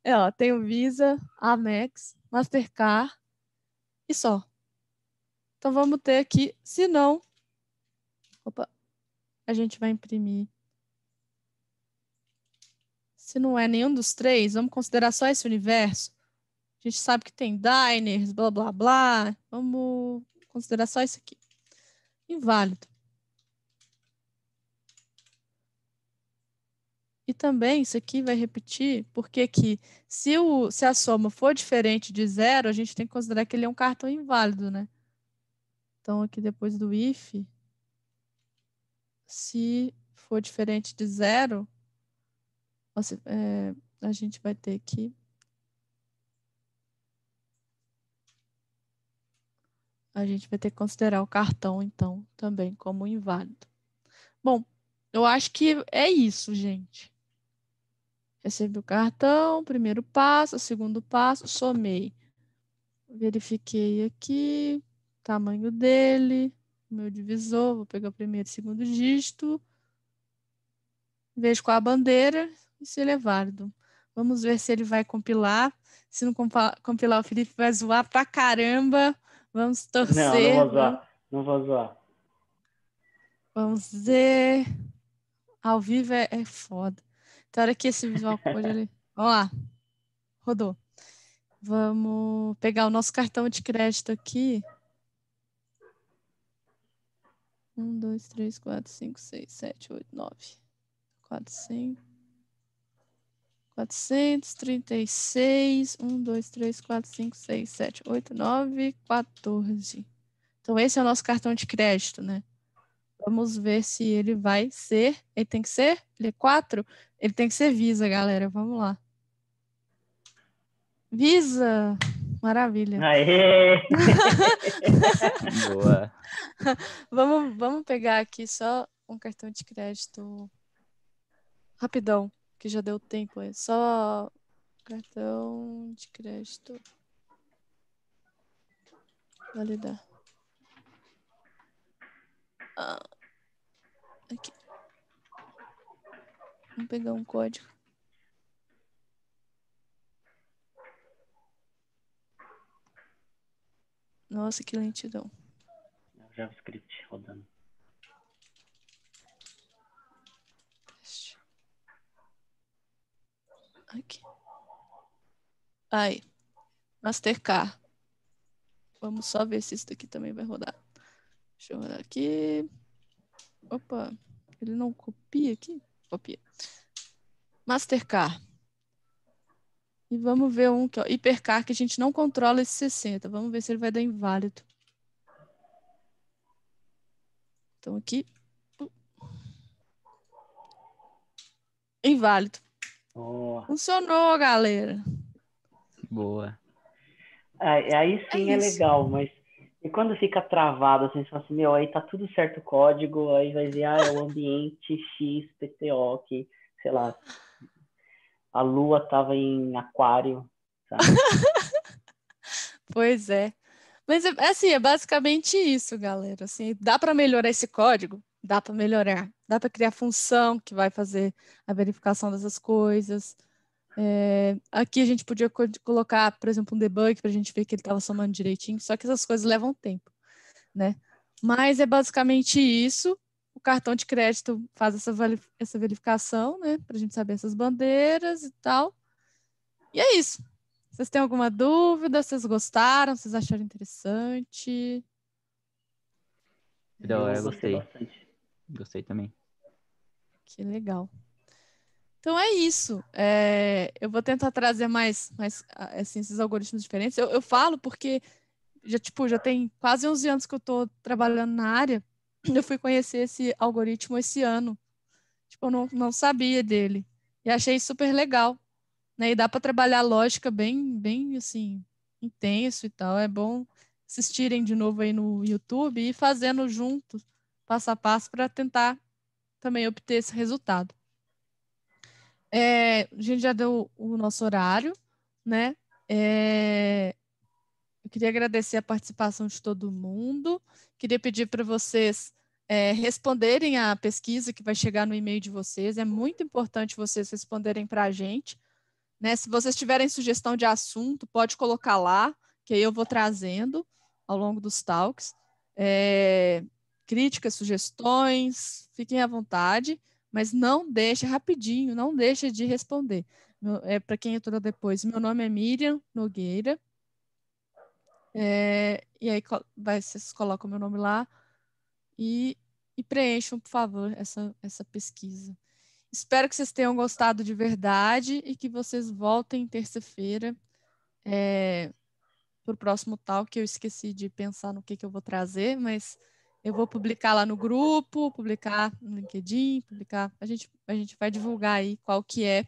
É, ó, tem o Visa, Amex, Mastercard e só. Então vamos ter aqui, se não, opa, a gente vai imprimir se não é nenhum dos três, vamos considerar só esse universo. A gente sabe que tem diners, blá blá blá. Vamos considerar só isso aqui. Inválido. E também isso aqui vai repetir, porque que se, o, se a soma for diferente de zero, a gente tem que considerar que ele é um cartão inválido, né? Então, aqui depois do if, se for diferente de zero, você, é, a gente vai ter que. A gente vai ter que considerar o cartão, então, também como inválido. Bom, eu acho que é isso, gente. Recebi o cartão, primeiro passo, segundo passo, somei. Verifiquei aqui, tamanho dele, meu divisor, vou pegar o primeiro e segundo dígito. Vejo qual a bandeira, e se Levardo. Vamos ver se ele vai compilar. Se não compilar, o Felipe vai zoar pra caramba. Vamos torcer. Não, não vou zoar. Não vou zoar. Vamos ver. Ao vivo é, é foda. Tem hora que esse visual code ali. Vamos lá. Rodou. Vamos pegar o nosso cartão de crédito aqui. Um, dois, três, quatro, cinco, seis, sete, oito, nove. Quatro, cinco. 436, 1, 2, 3, 4, 5, 6, 7, 8, 9, 14. Então, esse é o nosso cartão de crédito, né? Vamos ver se ele vai ser. Ele tem que ser? Ele é 4? Ele tem que ser Visa, galera. Vamos lá. Visa! Maravilha. Aê! *laughs* Boa. *laughs* Vamos, vamos pegar aqui só um cartão de crédito rapidão que já deu tempo. É só cartão de crédito. Validar. Ah, aqui. Vamos pegar um código. Nossa, que lentidão. É JavaScript rodando. Aqui. Aí. Mastercard. Vamos só ver se isso daqui também vai rodar. Deixa eu rodar aqui. Opa, ele não copia aqui? Copia. Mastercard. E vamos ver um que ó, Hipercar, que a gente não controla esse 60. Vamos ver se ele vai dar inválido. Então aqui. Inválido. Funcionou, galera. Boa. Aí, aí é sim é, é legal, mas e quando fica travado, assim, você fala assim, meu, aí tá tudo certo o código, aí vai ver, ah, é o ambiente X, PTO, que, sei lá, a lua tava em aquário, sabe? *laughs* pois é. Mas, é, assim, é basicamente isso, galera, assim, dá para melhorar esse código? dá para melhorar, dá para criar função que vai fazer a verificação dessas coisas. É, aqui a gente podia colocar, por exemplo, um debug para a gente ver que ele estava somando direitinho, só que essas coisas levam tempo, né? Mas é basicamente isso. O cartão de crédito faz essa, essa verificação, né? Para a gente saber essas bandeiras e tal. E é isso. Vocês têm alguma dúvida? Vocês gostaram? Vocês acharam interessante? Então, eu gostei. Gostei também. Que legal. Então é isso. É, eu vou tentar trazer mais, mais ah, assim, esses algoritmos diferentes. Eu, eu, falo porque já, tipo, já tem quase 11 anos que eu estou trabalhando na área. Eu fui conhecer esse algoritmo esse ano. Tipo, eu não, não sabia dele. E achei super legal. Né? E dá para trabalhar lógica bem, bem assim, intenso e tal. É bom assistirem de novo aí no YouTube e ir fazendo juntos passo a passo para tentar também obter esse resultado. É, a gente já deu o nosso horário, né? É, eu queria agradecer a participação de todo mundo. Queria pedir para vocês é, responderem a pesquisa que vai chegar no e-mail de vocês. É muito importante vocês responderem para a gente. Né? Se vocês tiverem sugestão de assunto, pode colocar lá, que aí eu vou trazendo ao longo dos talks. É, críticas, sugestões, fiquem à vontade, mas não deixe rapidinho, não deixe de responder. é, Para quem entrou depois, meu nome é Miriam Nogueira. É, e aí vai, vocês colocam meu nome lá e, e preencham, por favor, essa, essa pesquisa. Espero que vocês tenham gostado de verdade e que vocês voltem terça-feira é, para o próximo tal, que eu esqueci de pensar no que, que eu vou trazer, mas eu vou publicar lá no grupo, publicar no LinkedIn, publicar. A gente, a gente vai divulgar aí qual que é,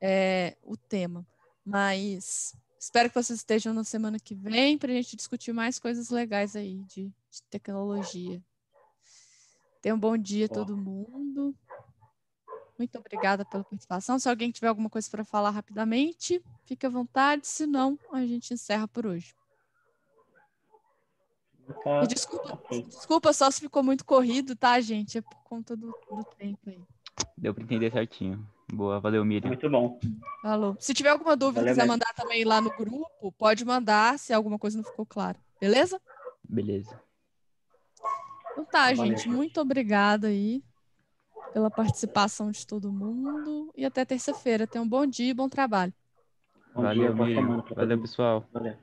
é o tema. Mas espero que vocês estejam na semana que vem para a gente discutir mais coisas legais aí de, de tecnologia. Tenha um bom dia a todo mundo. Muito obrigada pela participação. Se alguém tiver alguma coisa para falar rapidamente, fique à vontade, senão a gente encerra por hoje. Tá. Desculpa, desculpa só se ficou muito corrido, tá, gente? É por conta do, do tempo aí. Deu para entender certinho. Boa, valeu, Miriam. Muito bom. Falou. Se tiver alguma dúvida, valeu, quiser mesmo. mandar também lá no grupo, pode mandar se alguma coisa não ficou clara. Beleza? Beleza. Então tá, valeu, gente. Valeu. Muito obrigada aí pela participação de todo mundo. E até terça-feira. Tenham um bom dia e bom trabalho. Bom valeu, dia, Miriam. Valeu, pessoal. Valeu.